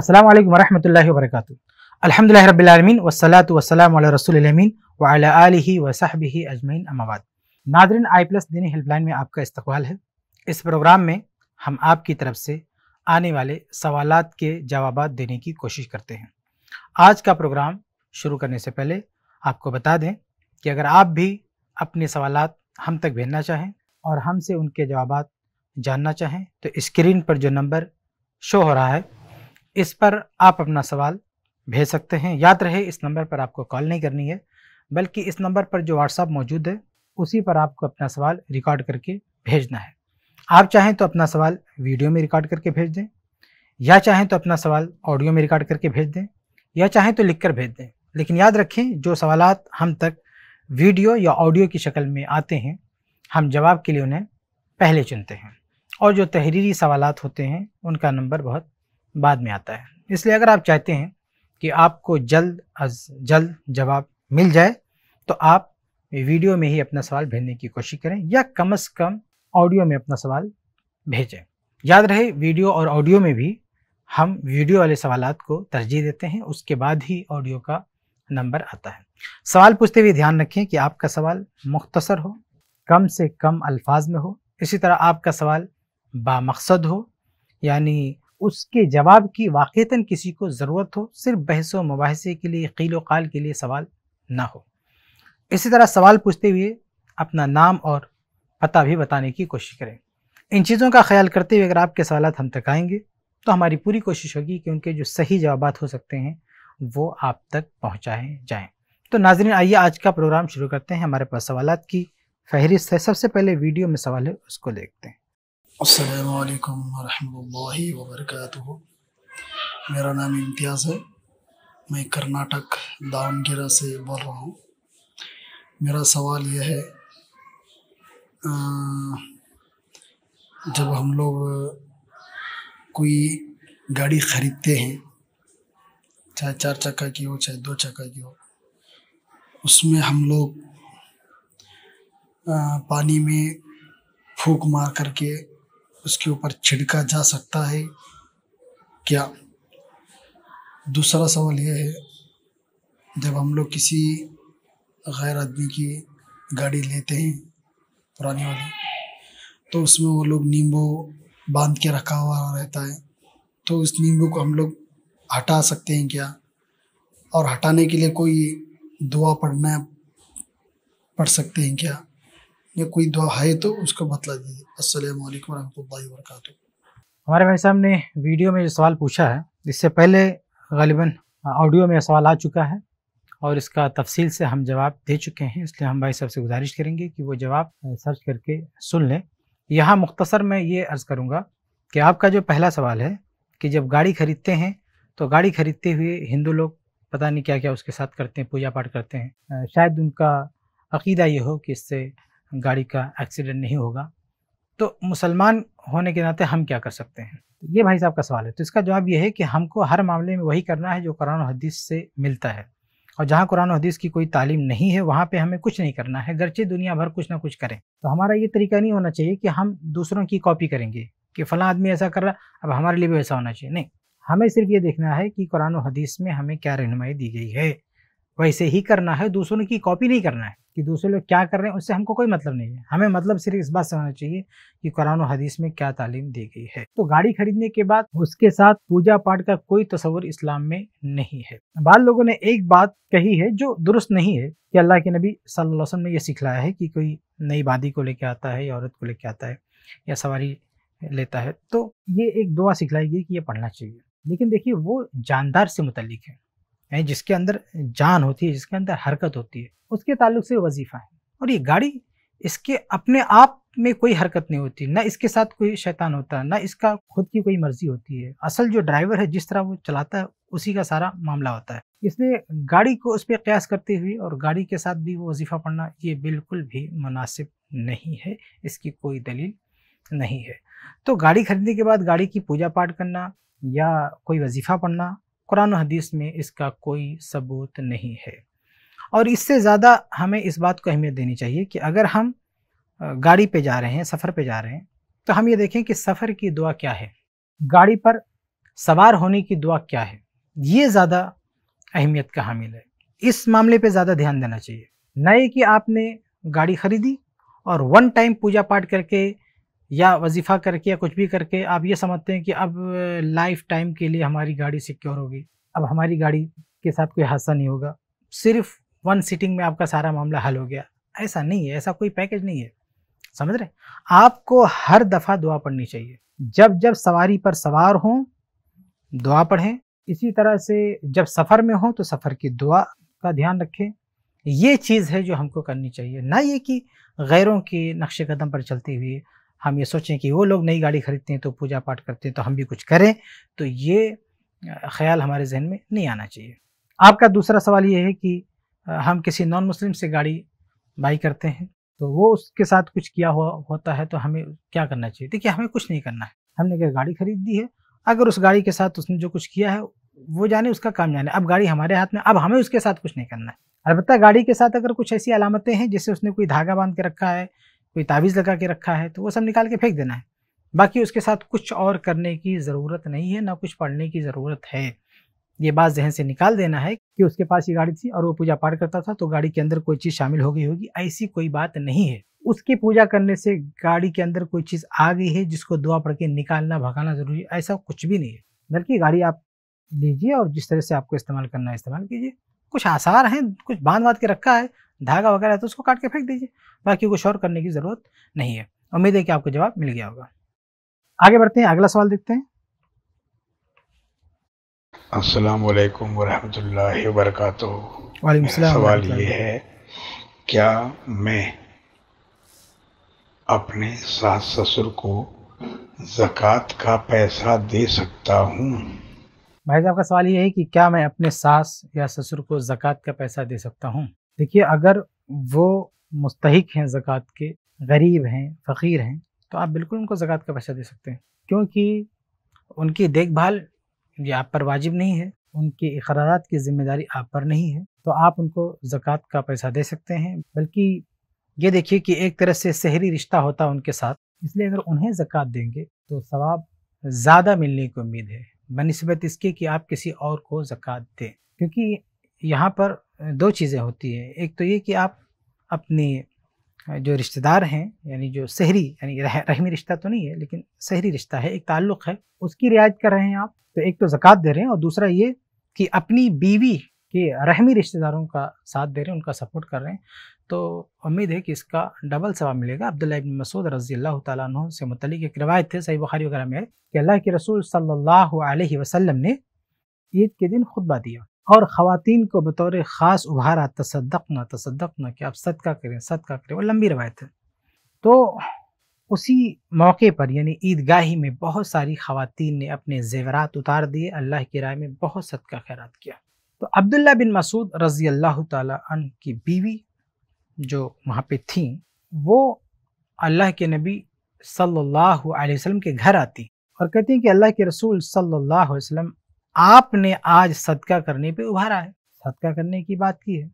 अस्सलाम वालेकुम रहमतुल्लाहि व बरकातुहू अल्हम्दुलिल्लाहि रब्बिल आलमीन वस्सलातु वस्सलाम अला रसूलिल अमीन व अला आलिहि व सहबिहि अजमैन अमाबाद नादरीन आई प्लस दीनी हेल्पलाइन में आपका इस्तकबाल है इस प्रोग्राम में हम आपकी तरफ से आने वाले सवाल के जवाब देने की कोशिश करते हैं आज का प्रोग्राम शुरू करने से पहले आपको बता दें कि अगर आप भी अपने सवाल हम तक भेजना चाहें और हमसे उनके जवाब जानना चाहें तो स्क्रीन पर जो नंबर शो हो रहा है इस पर आप अपना सवाल भेज सकते हैं याद रहे इस नंबर पर आपको कॉल नहीं करनी है बल्कि इस नंबर पर जो व्हाट्सअप मौजूद है उसी पर आपको अपना सवाल रिकॉर्ड करके भेजना है आप चाहें तो अपना सवाल वीडियो में रिकॉर्ड करके भेज दें या चाहें तो अपना सवाल ऑडियो में रिकॉर्ड करके भेज दें या चाहें तो लिख कर भेज दें लेकिन याद रखें जो सवाल हम तक वीडियो या ऑडियो की शक्ल में आते हैं हम जवाब के लिए उन्हें पहले चुनते हैं और जो तहरीरी सवाल होते हैं उनका नंबर बहुत बाद में आता है इसलिए अगर आप चाहते हैं कि आपको जल्द अज जल्द जवाब मिल जाए तो आप वीडियो में ही अपना सवाल भेजने की कोशिश करें या कम से कम ऑडियो में अपना सवाल भेजें याद रहे वीडियो और ऑडियो में भी हम वीडियो वाले सवाल को तरजीह देते हैं उसके बाद ही ऑडियो का नंबर आता है सवाल पूछते हुए ध्यान रखें कि आपका सवाल मुख्तसर हो कम से कम अल्फाज में हो इसी तरह आपका सवाल बामकसद हो यानी उसके जवाब की वाक़ता किसी को ज़रूरत हो सिर्फ बहस व मुबासे के लिए कील काल के लिए सवाल ना हो इसी तरह सवाल पूछते हुए अपना नाम और पता भी बताने की कोशिश करें इन चीज़ों का ख्याल करते हुए अगर आपके सवाल हम तक आएंगे तो हमारी पूरी कोशिश होगी कि उनके जो सही जवाब हो सकते हैं वो आप तक पहुँचाए जाएँ तो नाजरीन आइए आज का प्रोग्राम शुरू करते हैं हमारे पास सवाल की फहरिस्त है सबसे पहले वीडियो में सवाल है उसको देखते हैं असलकम वरहि वबरक मेरा नाम इम्तियाज़ है मैं कर्नाटक दावनगिरा से बोल रहा हूँ मेरा सवाल यह है जब हम लोग कोई गाड़ी ख़रीदते हैं चाहे चार चक्का की हो चाहे दो चक्का की हो उसमें हम लोग पानी में फूक मार करके उसके ऊपर छिड़का जा सकता है क्या दूसरा सवाल यह है जब हम लोग किसी गैर आदमी की गाड़ी लेते हैं पुरानी वाली तो उसमें वो लोग नींबू बांध के रखा हुआ रहता है तो उस नींबू को हम लोग हटा सकते हैं क्या और हटाने के लिए कोई दुआ पढ़ना पढ़ सकते हैं क्या या कोई दुआ है तो उसको बतला दीजिए असलम वरहमल वरक हमारे भाई साहब ने वीडियो में जो सवाल पूछा है इससे पहले गालिबा ऑडियो में सवाल आ चुका है और इसका तफसील से हम जवाब दे चुके हैं इसलिए हम भाई साहब से गुजारिश करेंगे कि वो जवाब सर्च करके सुन लें यहाँ मुख्तसर मैं ये अर्ज़ करूँगा कि आपका जो पहला सवाल है कि जब गाड़ी ख़रीदते हैं तो गाड़ी ख़रीदते हुए हिंदू लोग पता नहीं क्या क्या उसके साथ करते हैं पूजा पाठ करते हैं शायद उनका अकीदा ये हो कि इससे गाड़ी का एक्सीडेंट नहीं होगा तो मुसलमान होने के नाते हम क्या कर सकते हैं ये भाई साहब का सवाल है तो इसका जवाब यह है कि हमको हर मामले में वही करना है जो कुरान हदीस से मिलता है और जहाँ कुरान हदीस की कोई तालीम नहीं है वहाँ पे हमें कुछ नहीं करना है गरचे दुनिया भर कुछ ना कुछ करें तो हमारा ये तरीका नहीं होना चाहिए कि हम दूसरों की कॉपी करेंगे कि फला आदमी ऐसा कर रहा अब हमारे लिए भी वैसा होना चाहिए नहीं हमें सिर्फ ये देखना है कि कुरान हदीस में हमें क्या रहनमाई दी गई है वैसे ही करना है दूसरों की कॉपी नहीं करना है कि दूसरे लोग क्या कर रहे हैं उससे हमको कोई मतलब नहीं है हमें मतलब सिर्फ इस बात से समझना चाहिए कि कुरान हदीस में क्या तालीम दी गई है तो गाड़ी खरीदने के बाद उसके साथ पूजा पाठ का कोई तस्वर इस्लाम में नहीं है बाद लोगों ने एक बात कही है जो दुरुस्त नहीं है कि अल्लाह के नबी सल्लम ने यह सिखलाया है कि कोई नई वादी को लेकर आता है या औरत को लेकर आता है या सवारी लेता है तो ये एक दुआ सिखलाई गई कि ये पढ़ना चाहिए लेकिन देखिए वो जानदार से मुतलिक है यानी जिसके अंदर जान होती है जिसके अंदर हरकत होती है उसके ताल्लुक से वजीफ़ा है और ये गाड़ी इसके अपने आप में कोई हरकत नहीं होती ना इसके साथ कोई शैतान होता है ना इसका खुद की कोई मर्जी होती है असल जो ड्राइवर है जिस तरह वो चलाता है उसी का सारा मामला होता है इसलिए गाड़ी को उस पर क्यास करते हुए और गाड़ी के साथ भी वो वजीफ़ा पढ़ना ये बिल्कुल भी मुनासिब नहीं है इसकी कोई दलील नहीं है तो गाड़ी खरीदने के बाद गाड़ी की पूजा पाठ करना या कोई वजीफ़ा पढ़ना कुरान हदीस में इसका कोई सबूत नहीं है और इससे ज़्यादा हमें इस बात को अहमियत देनी चाहिए कि अगर हम गाड़ी पे जा रहे हैं सफ़र पे जा रहे हैं तो हम ये देखें कि सफ़र की दुआ क्या है गाड़ी पर सवार होने की दुआ क्या है ये ज़्यादा अहमियत का हामिल है इस मामले पे ज़्यादा ध्यान देना चाहिए नए कि आपने गाड़ी ख़रीदी और वन टाइम पूजा पाठ करके या वजीफ़ा करके या कुछ भी करके आप ये समझते हैं कि अब लाइफ टाइम के लिए हमारी गाड़ी सिक्योर होगी अब हमारी गाड़ी के साथ कोई हादसा नहीं होगा सिर्फ वन सीटिंग में आपका सारा मामला हल हो गया ऐसा नहीं है ऐसा कोई पैकेज नहीं है समझ रहे आपको हर दफ़ा दुआ पढ़नी चाहिए जब जब सवारी पर सवार हों दुआ पढ़ें इसी तरह से जब सफ़र में हों तो सफ़र की दुआ का ध्यान रखें ये चीज़ है जो हमको करनी चाहिए ना ये कि गैरों के नक्श कदम पर चलते हुए हम ये सोचें कि वो लोग नई गाड़ी खरीदते हैं तो पूजा पाठ करते हैं तो हम भी कुछ करें तो ये ख्याल हमारे जहन में नहीं आना चाहिए आपका दूसरा सवाल ये है कि हम किसी नॉन मुस्लिम से गाड़ी बाई करते हैं तो वो उसके साथ कुछ किया हुआ होता है तो हमें क्या करना चाहिए देखिए हमें कुछ नहीं करना है हमने अगर गाड़ी खरीद दी है अगर उस गाड़ी के साथ उसने जो कुछ किया है वो जाने उसका काम जाने अब गाड़ी हमारे हाथ में अब हमें उसके साथ कुछ नहीं करना है अलबत्त गाड़ी के साथ अगर कुछ ऐसी अलामतें हैं जैसे उसने कोई धागा बांध के रखा है कोई तावीज़ लगा के रखा है तो वो सब निकाल के फेंक देना है बाकी उसके साथ कुछ और करने की ज़रूरत नहीं है ना कुछ पढ़ने की ज़रूरत है ये बात जहन से निकाल देना है कि उसके पास ये गाड़ी थी और वो पूजा पाठ करता था तो गाड़ी के अंदर कोई चीज़ शामिल हो गई होगी ऐसी कोई बात नहीं है उसकी पूजा करने से गाड़ी के अंदर कोई चीज़ आ गई है जिसको दुआ पढ़ के निकालना भगाना ज़रूरी है ऐसा कुछ भी नहीं है बल्कि गाड़ी आप लीजिए और जिस तरह से आपको इस्तेमाल करना है इस्तेमाल कीजिए कुछ आसार हैं कुछ बांध बांध के रखा है धागा वगैरह है तो उसको काट के फेंक दीजिए बाकी कुछ और करने की ज़रूरत नहीं है उम्मीद है कि आपको जवाब मिल गया होगा आगे बढ़ते हैं अगला सवाल देखते हैं अस्सलाम वालेकुम वरहमतुल्लाहि वालेकुम सवाल ये है क्या मैं अपने सास ससुर को जक़ात का पैसा दे सकता हूँ भाई साहब का सवाल ये है कि क्या मैं अपने सास या ससुर को जक़ात का पैसा दे सकता हूँ देखिए अगर वो मुस्तक हैं ज़क़़त के गरीब हैं फ़कीर हैं तो आप बिल्कुल उनको ज़क़़त का पैसा दे सकते हैं क्योंकि उनकी देखभाल ये आप पर वाजिब नहीं है उनके अखराज की ज़िम्मेदारी आप पर नहीं है तो आप उनको ज़क़़त का पैसा दे सकते हैं बल्कि ये देखिए कि एक तरह से शहरी रिश्ता होता है उनके साथ इसलिए अगर उन्हें ज़क़़त देंगे तो सवाब ज़्यादा मिलने की उम्मीद है बनस्बत इसके कि आप किसी और को ज़क़़त दें क्योंकि यहाँ पर दो चीज़ें होती है एक तो ये कि आप अपने जो रिश्तेदार हैं यानी जो शहरी यानी रह, रहमी रिश्ता तो नहीं है लेकिन शहरी रिश्ता है एक ताल्लुक़ है उसकी रियायत कर रहे हैं आप तो एक तो ज़क़़त दे रहे हैं और दूसरा ये कि अपनी बीवी के रहमी रिश्तेदारों का साथ दे रहे हैं उनका सपोर्ट कर रहे हैं तो उम्मीद है कि इसका डबल सवाब मिलेगा अब्दुल्ला इबन मसूद रजी अल्लाह तु से मतलब एक रवायत थे सही बुखारी वगैरह में कि अल्लाह के रसूल सल्लल्लाहु अलैहि वसल्लम ने ईद के दिन खुतबा दिया और ख़वान को बतौर ख़ास उभारा तसदक ना तसदक ना कि आप सदका करें सदका करें वो लंबी रवायत है तो उसी मौके पर यानी ईदगाही में बहुत सारी खातन ने अपने जेवरात उतार दिए अल्लाह की राय में बहुत सदका खैरत किया तो अब्दुल्ला बिन मसूद रज़ी अल्लाह तन की बीवी जो वहाँ पर थी वो अल्लाह के नबी सल्लल्लाहु अलैहि वसल्लम के घर आती और कहती हैं कि अल्लाह के रसूल सल्लल्लाहु अलैहि वसल्लम आपने आज सदका करने पे उभारा है सदका करने की बात की है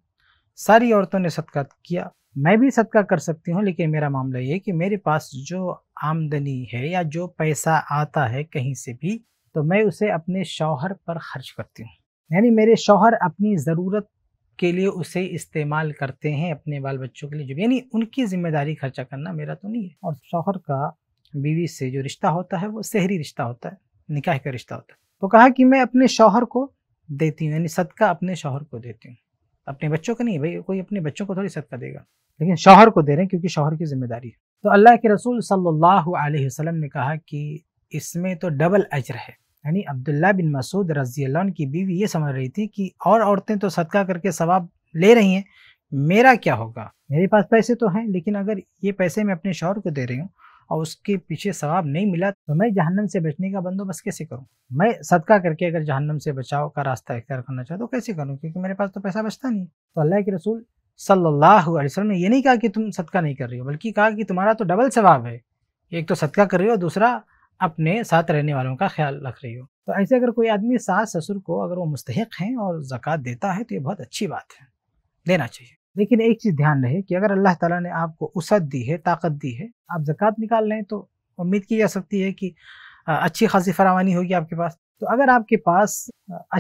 सारी औरतों ने सदका किया मैं भी सदका कर सकती हूँ लेकिन मेरा मामला ये कि मेरे पास जो आमदनी है या जो पैसा आता है कहीं से भी तो मैं उसे अपने शौहर पर खर्च करती हूँ यानी मेरे शौहर अपनी ज़रूरत के लिए उसे इस्तेमाल करते हैं अपने बाल बच्चों के लिए जो भी यानी उनकी जिम्मेदारी खर्चा करना मेरा तो नहीं है और शौहर का बीवी से जो रिश्ता होता है वो शहरी रिश्ता होता है निकाह का रिश्ता होता है तो कहा कि मैं अपने शौहर को देती हूँ यानी सदका अपने शौहर को देती हूँ अपने बच्चों को नहीं भाई कोई अपने बच्चों को थोड़ी सदका देगा लेकिन शौहर को दे रहे हैं क्योंकि शौहर की जिम्मेदारी है तो अल्लाह के रसूल सल्लल्लाहु अलैहि वसल्लम ने कहा कि इसमें तो डबल अजर है यानी अब्दुल्ला बिन मसूद रजी की बीवी ये समझ रही थी कि और औरतें तो सदका करके सवाब ले रही हैं मेरा क्या होगा मेरे पास पैसे तो हैं लेकिन अगर ये पैसे मैं अपने शौहर को दे रही हूँ और उसके पीछे सवाब नहीं मिला तो मैं जहन्नम से बचने का बंदोबस्त कैसे करूँ मैं सदका करके अगर जहन्नम से बचाव का रास्ता इख्तियार करना चाहता तो कैसे करूँ क्योंकि मेरे पास तो पैसा बचता नहीं तो अल्लाह के रसूल सल्लल्लाहु अलैहि वसल्लम ने ये नहीं कहा कि तुम सदका नहीं कर रही हो बल्कि कहा कि तुम्हारा तो डबल सवाब है एक तो सदका कर रही हो दूसरा अपने साथ रहने वालों का ख्याल रख रही हो तो ऐसे अगर कोई आदमी सास ससुर को अगर वो मुस्तक हैं और ज़क़़त देता है तो ये बहुत अच्छी बात है देना चाहिए लेकिन एक चीज़ ध्यान रहे कि अगर अल्लाह ताला ने आपको उसत दी है ताकत दी है आप ज़क़़त निकाल लें तो उम्मीद की जा सकती है कि अच्छी खासी फरावानी होगी आपके पास तो अगर आपके पास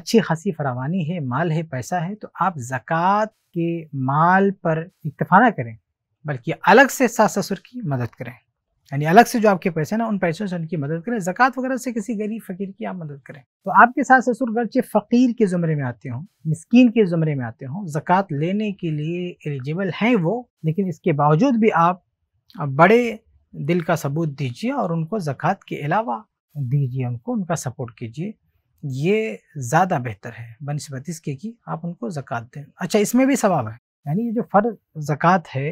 अच्छी खासी फरावानी है माल है पैसा है तो आप ज़क़़त के माल पर इतफा ना करें बल्कि अलग से सास ससुर की मदद करें यानी अलग से जो आपके पैसे ना उन पैसों से उनकी मदद करें जक़ात वगैरह से किसी गरीब फकीर की आप मदद करें तो आपके सास ससुर गर्चे फ़कीर के ज़ुमरे में आते हों मस्किन के ज़ुमरे में आते हों जक़ात लेने के लिए एलिजिबल हैं वो लेकिन इसके बावजूद भी आप बड़े दिल का सबूत दीजिए और उनको जक़ात के अलावा दीजिए उनको उनका सपोर्ट कीजिए ये ज़्यादा बेहतर है बनस्बत इसके कि आप उनको ज़क़़त दें अच्छा इसमें भी सवाब है यानी ये जो फ़र्ज ज़क़़त है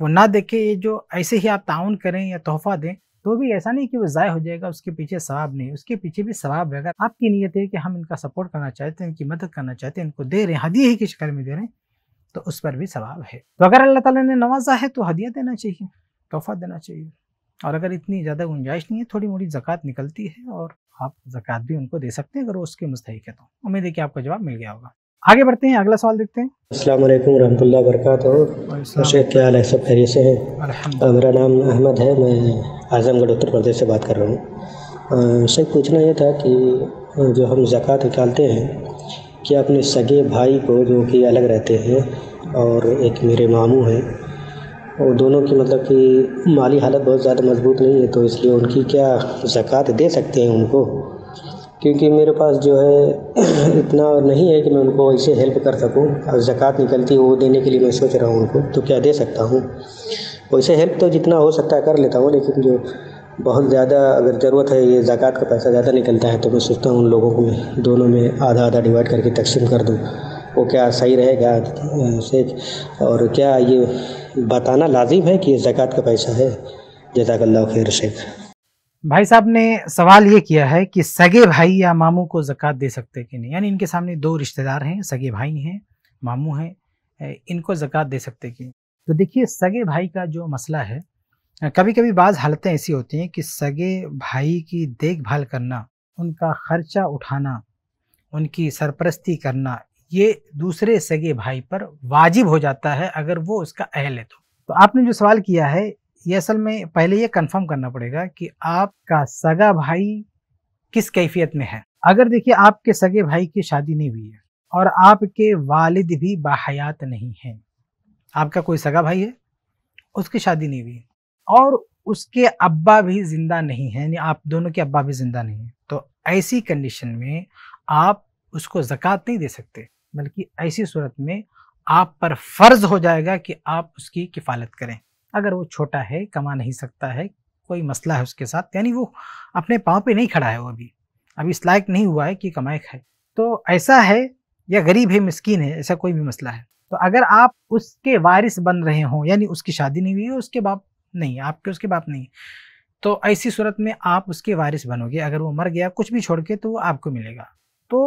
वो ना देखे ये जो ऐसे ही आप ताउन करें या तोहफा दें तो भी ऐसा नहीं कि वो ज़ाय हो जाएगा उसके पीछे सवाब नहीं उसके पीछे भी सवाब है अगर आपकी नीयत है कि हम इनका सपोर्ट करना चाहते हैं इनकी मदद करना चाहते हैं इनको दे रहे हैं हदिया ही की शक्ल में दे रहे हैं तो उस पर भी सवाब है तो अगर अल्लाह ताला ने नवाजा है तो हदिया देना चाहिए तोहफा देना चाहिए और अगर इतनी ज़्यादा गुंजाइश नहीं है थोड़ी मोड़ी ज़क़़त निकलती है और आप ज़क़़त भी उनको दे सकते हैं अगर वो उसके मुस्तक है तो उम्मीद है कि आपका जवाब मिल गया होगा आगे बढ़ते हैं अगला सवाल देखते हैं अस्सलाम वालेकुम रहमतुल्लाह वरकत शेख क्या हाल है सब खैरियत से हैं मेरा नाम अहमद है मैं आज़मगढ़ उत्तर प्रदेश से बात कर रहा हूँ शेख पूछना यह था कि जो हम जक़ात निकालते हैं कि अपने सगे भाई को जो कि अलग रहते हैं और एक मेरे मामू हैं और दोनों की मतलब कि माली हालत बहुत ज़्यादा मजबूत नहीं है तो इसलिए उनकी क्या जक़ात दे सकते हैं उनको क्योंकि मेरे पास जो है इतना नहीं है कि मैं उनको ऐसे हेल्प कर सकूँ और ज़कात निकलती है वो देने के लिए मैं सोच रहा हूँ उनको तो क्या दे सकता हूँ वैसे हेल्प तो जितना हो सकता है कर लेता हूँ लेकिन जो बहुत ज़्यादा अगर ज़रूरत है ये ज़कात का पैसा ज़्यादा निकलता है तो मैं सोचता हूँ उन लोगों को दोनों में आधा आधा डिवाइड करके तकसीम कर दूँ वो क्या सही रहेगा सेफ और क्या ये बताना लाजिम है कि ये ज़कात का पैसा है जजाकल्ला खैर शेख भाई साहब ने सवाल ये किया है कि सगे भाई या मामू को जक़ात दे सकते कि नहीं यानी इनके सामने दो रिश्तेदार हैं सगे भाई हैं मामू हैं इनको ज़क़़त दे सकते कि तो देखिए सगे भाई का जो मसला है कभी कभी बाज़ हालतें ऐसी होती हैं कि सगे भाई की देखभाल करना उनका ख़र्चा उठाना उनकी सरपरस्ती करना ये दूसरे सगे भाई पर वाजिब हो जाता है अगर वो उसका अहल है तो, तो आपने जो सवाल किया है ये असल में पहले ये कंफर्म करना पड़ेगा कि आपका सगा भाई किस कैफियत में है अगर देखिए आपके सगे भाई की शादी नहीं हुई है और आपके वालिद भी बाहयात नहीं हैं आपका कोई सगा भाई है उसकी शादी नहीं हुई और उसके अब्बा भी ज़िंदा नहीं है यानी आप दोनों के अब्बा भी ज़िंदा नहीं है तो ऐसी कंडीशन में आप उसको जक़ात नहीं दे सकते बल्कि ऐसी सूरत में आप पर फ़र्ज़ हो जाएगा कि आप उसकी किफ़ालत करें अगर वो छोटा है कमा नहीं सकता है कोई मसला है उसके साथ यानी वो अपने पाँव पे नहीं खड़ा है वो अभी अभी इस लायक नहीं हुआ है कि कमाए खाए तो ऐसा है या गरीब है मस्किन है ऐसा कोई भी मसला है तो अगर आप उसके वारिस बन रहे हों यानी उसकी शादी नहीं हुई है उसके बाप नहीं है आपके उसके बाप नहीं तो ऐसी सूरत में आप उसके वारिस बनोगे अगर वो मर गया कुछ भी छोड़ के तो वो आपको मिलेगा तो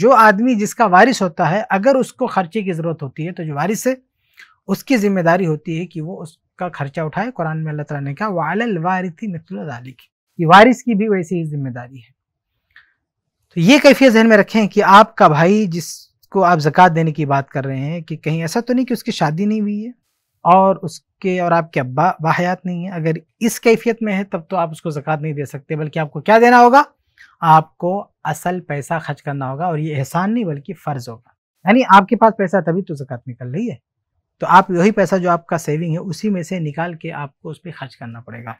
जो आदमी जिसका वारिस होता है अगर उसको खर्चे की ज़रूरत होती है तो जो वारिस है उसकी जिम्मेदारी होती है कि वो उस का खर्चा उठाए कुरान में अल्लाह ताला ने कहा वाल वारिथी मिसल दालिक ये वारिस की भी वैसी ही जिम्मेदारी है तो ये कैफियत जहन में रखें कि आपका भाई जिसको आप जक़ात देने की बात कर रहे हैं कि कहीं ऐसा तो नहीं कि उसकी शादी नहीं हुई है और उसके और आपके अब्बा बाहयात नहीं है अगर इस कैफियत में है तब तो आप उसको जक़ात नहीं दे सकते बल्कि आपको क्या देना होगा आपको असल पैसा खर्च करना होगा और ये एहसान नहीं बल्कि फ़र्ज़ होगा यानी आपके पास पैसा तभी तो जक़ात निकल रही है तो आप वही पैसा जो आपका सेविंग है उसी में से निकाल के आपको उस पर खर्च करना पड़ेगा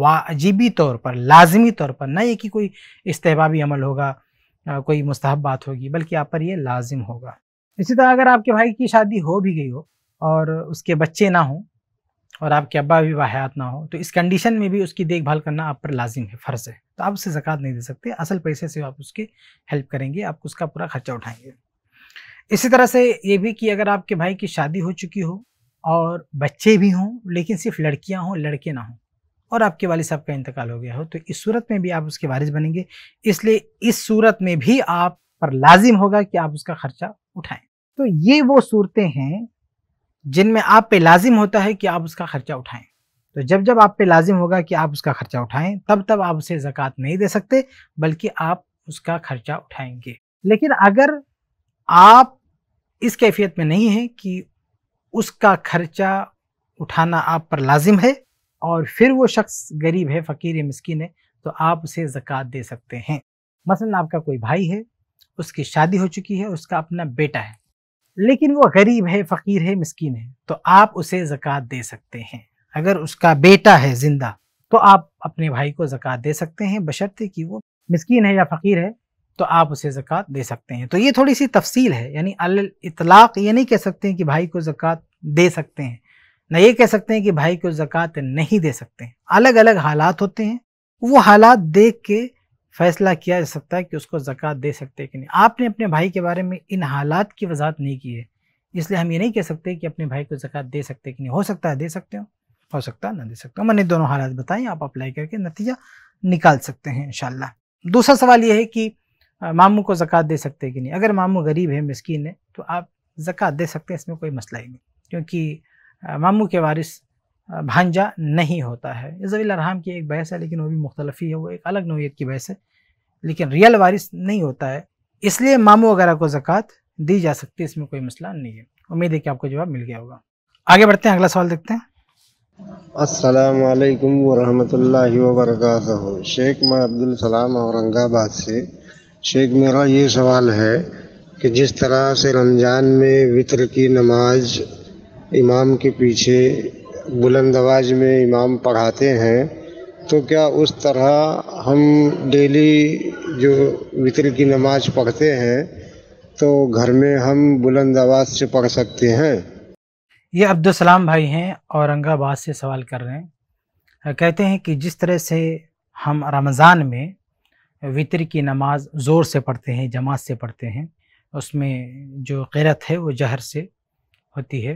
वाजिबी तौर पर लाजमी तौर पर ना ये कि कोई इस्तेबाबी अमल होगा कोई मुस्तहब बात होगी बल्कि आप पर यह लाजिम होगा इसी तरह अगर आपके भाई की शादी हो भी गई हो और उसके बच्चे ना हों और आपके अब्बा भी वाहियात ना हो तो इस कंडीशन में भी उसकी देखभाल करना आप पर लाजिम है फ़र्ज़ है तो आप उससे जक़ात नहीं दे सकते असल पैसे से आप उसके हेल्प करेंगे आप उसका पूरा खर्चा उठाएंगे इसी तरह से ये भी कि अगर आपके भाई की शादी हो चुकी हो और बच्चे भी हों लेकिन सिर्फ लड़कियां हों लड़के ना हों और आपके वाले साहब का इंतकाल हो गया हो तो इस सूरत में भी आप उसके वारिस बनेंगे इसलिए इस सूरत में भी आप पर लाजिम होगा कि आप उसका खर्चा उठाएं तो ये वो सूरतें हैं जिनमें आप पे लाजिम होता है कि आप उसका खर्चा उठाएं तो जब जब आप पे लाजिम होगा कि आप उसका खर्चा उठाएं तब तब आप उसे जक़ात नहीं दे सकते बल्कि आप उसका खर्चा उठाएंगे लेकिन अगर आप इस कैफियत में नहीं है कि उसका खर्चा उठाना आप पर लाजिम है और फिर वो शख्स गरीब है फ़कीर या मिस्किन है तो आप उसे ज़क़़त दे सकते हैं मसलन आपका कोई भाई है उसकी शादी हो चुकी है उसका अपना बेटा है लेकिन वो गरीब है फ़कीर है मिस्किन है तो आप उसे ज़क़़त दे सकते हैं अगर उसका बेटा है ज़िंदा तो आप अपने भाई को ज़क़़त दे सकते हैं बशर्ते कि वो मिस्किन है या फ़कीर है तो आप उसे ज़क़़त दे सकते हैं तो ये थोड़ी सी तफसील है यानी अल इतलाक़ ये नहीं कह सकते हैं कि भाई को ज़क़़त दे सकते हैं ना ये कह सकते हैं कि भाई को ज़क़़त नहीं दे सकते हैं अलग अलग हालात होते हैं वो हालात देख के फ़ैसला किया जा सकता है कि उसको ज़क़़त दे सकते हैं कि नहीं आपने अपने भाई के बारे में इन हालात की वजाहत नहीं की है इसलिए हम ये नहीं कह सकते कि अपने भाई को ज़क़़त दे सकते कि नहीं हो सकता है दे सकते हो हो सकता है ना दे सकते हो मैंने दोनों हालात बताए आप अप्लाई करके नतीजा निकाल सकते हैं इन दूसरा सवाल ये है कि मामू को ज़क़़त दे सकते हैं कि नहीं अगर मामू गरीब है मस्किन है तो आप ज़क़़त दे सकते हैं इसमें कोई मसला ही नहीं क्योंकि मामू के वारिस भांजा नहीं होता है ज़वील अरहम की एक बहस है लेकिन वो भी मुख्तलफी है वो एक अलग नोयत की बहस है लेकिन रियल वारिस नहीं होता है इसलिए मामू वगैरह को ज़क़़त दी जा सकती है इसमें कोई मसला नहीं है उम्मीद है कि आपको जवाब मिल गया होगा आगे बढ़ते हैं अगला सवाल देखते हैं असलकम वरहमल वर्क शेख मैं अब्दुल सलाम औरंगाबाद से शेख मेरा ये सवाल है कि जिस तरह से रमज़ान में वितर की नमाज इमाम के पीछे बुलंद आवाज़ में इमाम पढ़ाते हैं तो क्या उस तरह हम डेली जो वितर की नमाज पढ़ते हैं तो घर में हम बुलंद आवाज़ से पढ़ सकते हैं ये अब्दुलसलाम भाई हैं औरंगाबाद से सवाल कर रहे हैं कहते हैं कि जिस तरह से हम रमज़ान में वितर की नमाज ज़ोर से पढ़ते हैं जमात से पढ़ते हैं उसमें जो गैरत है वो जहर से होती है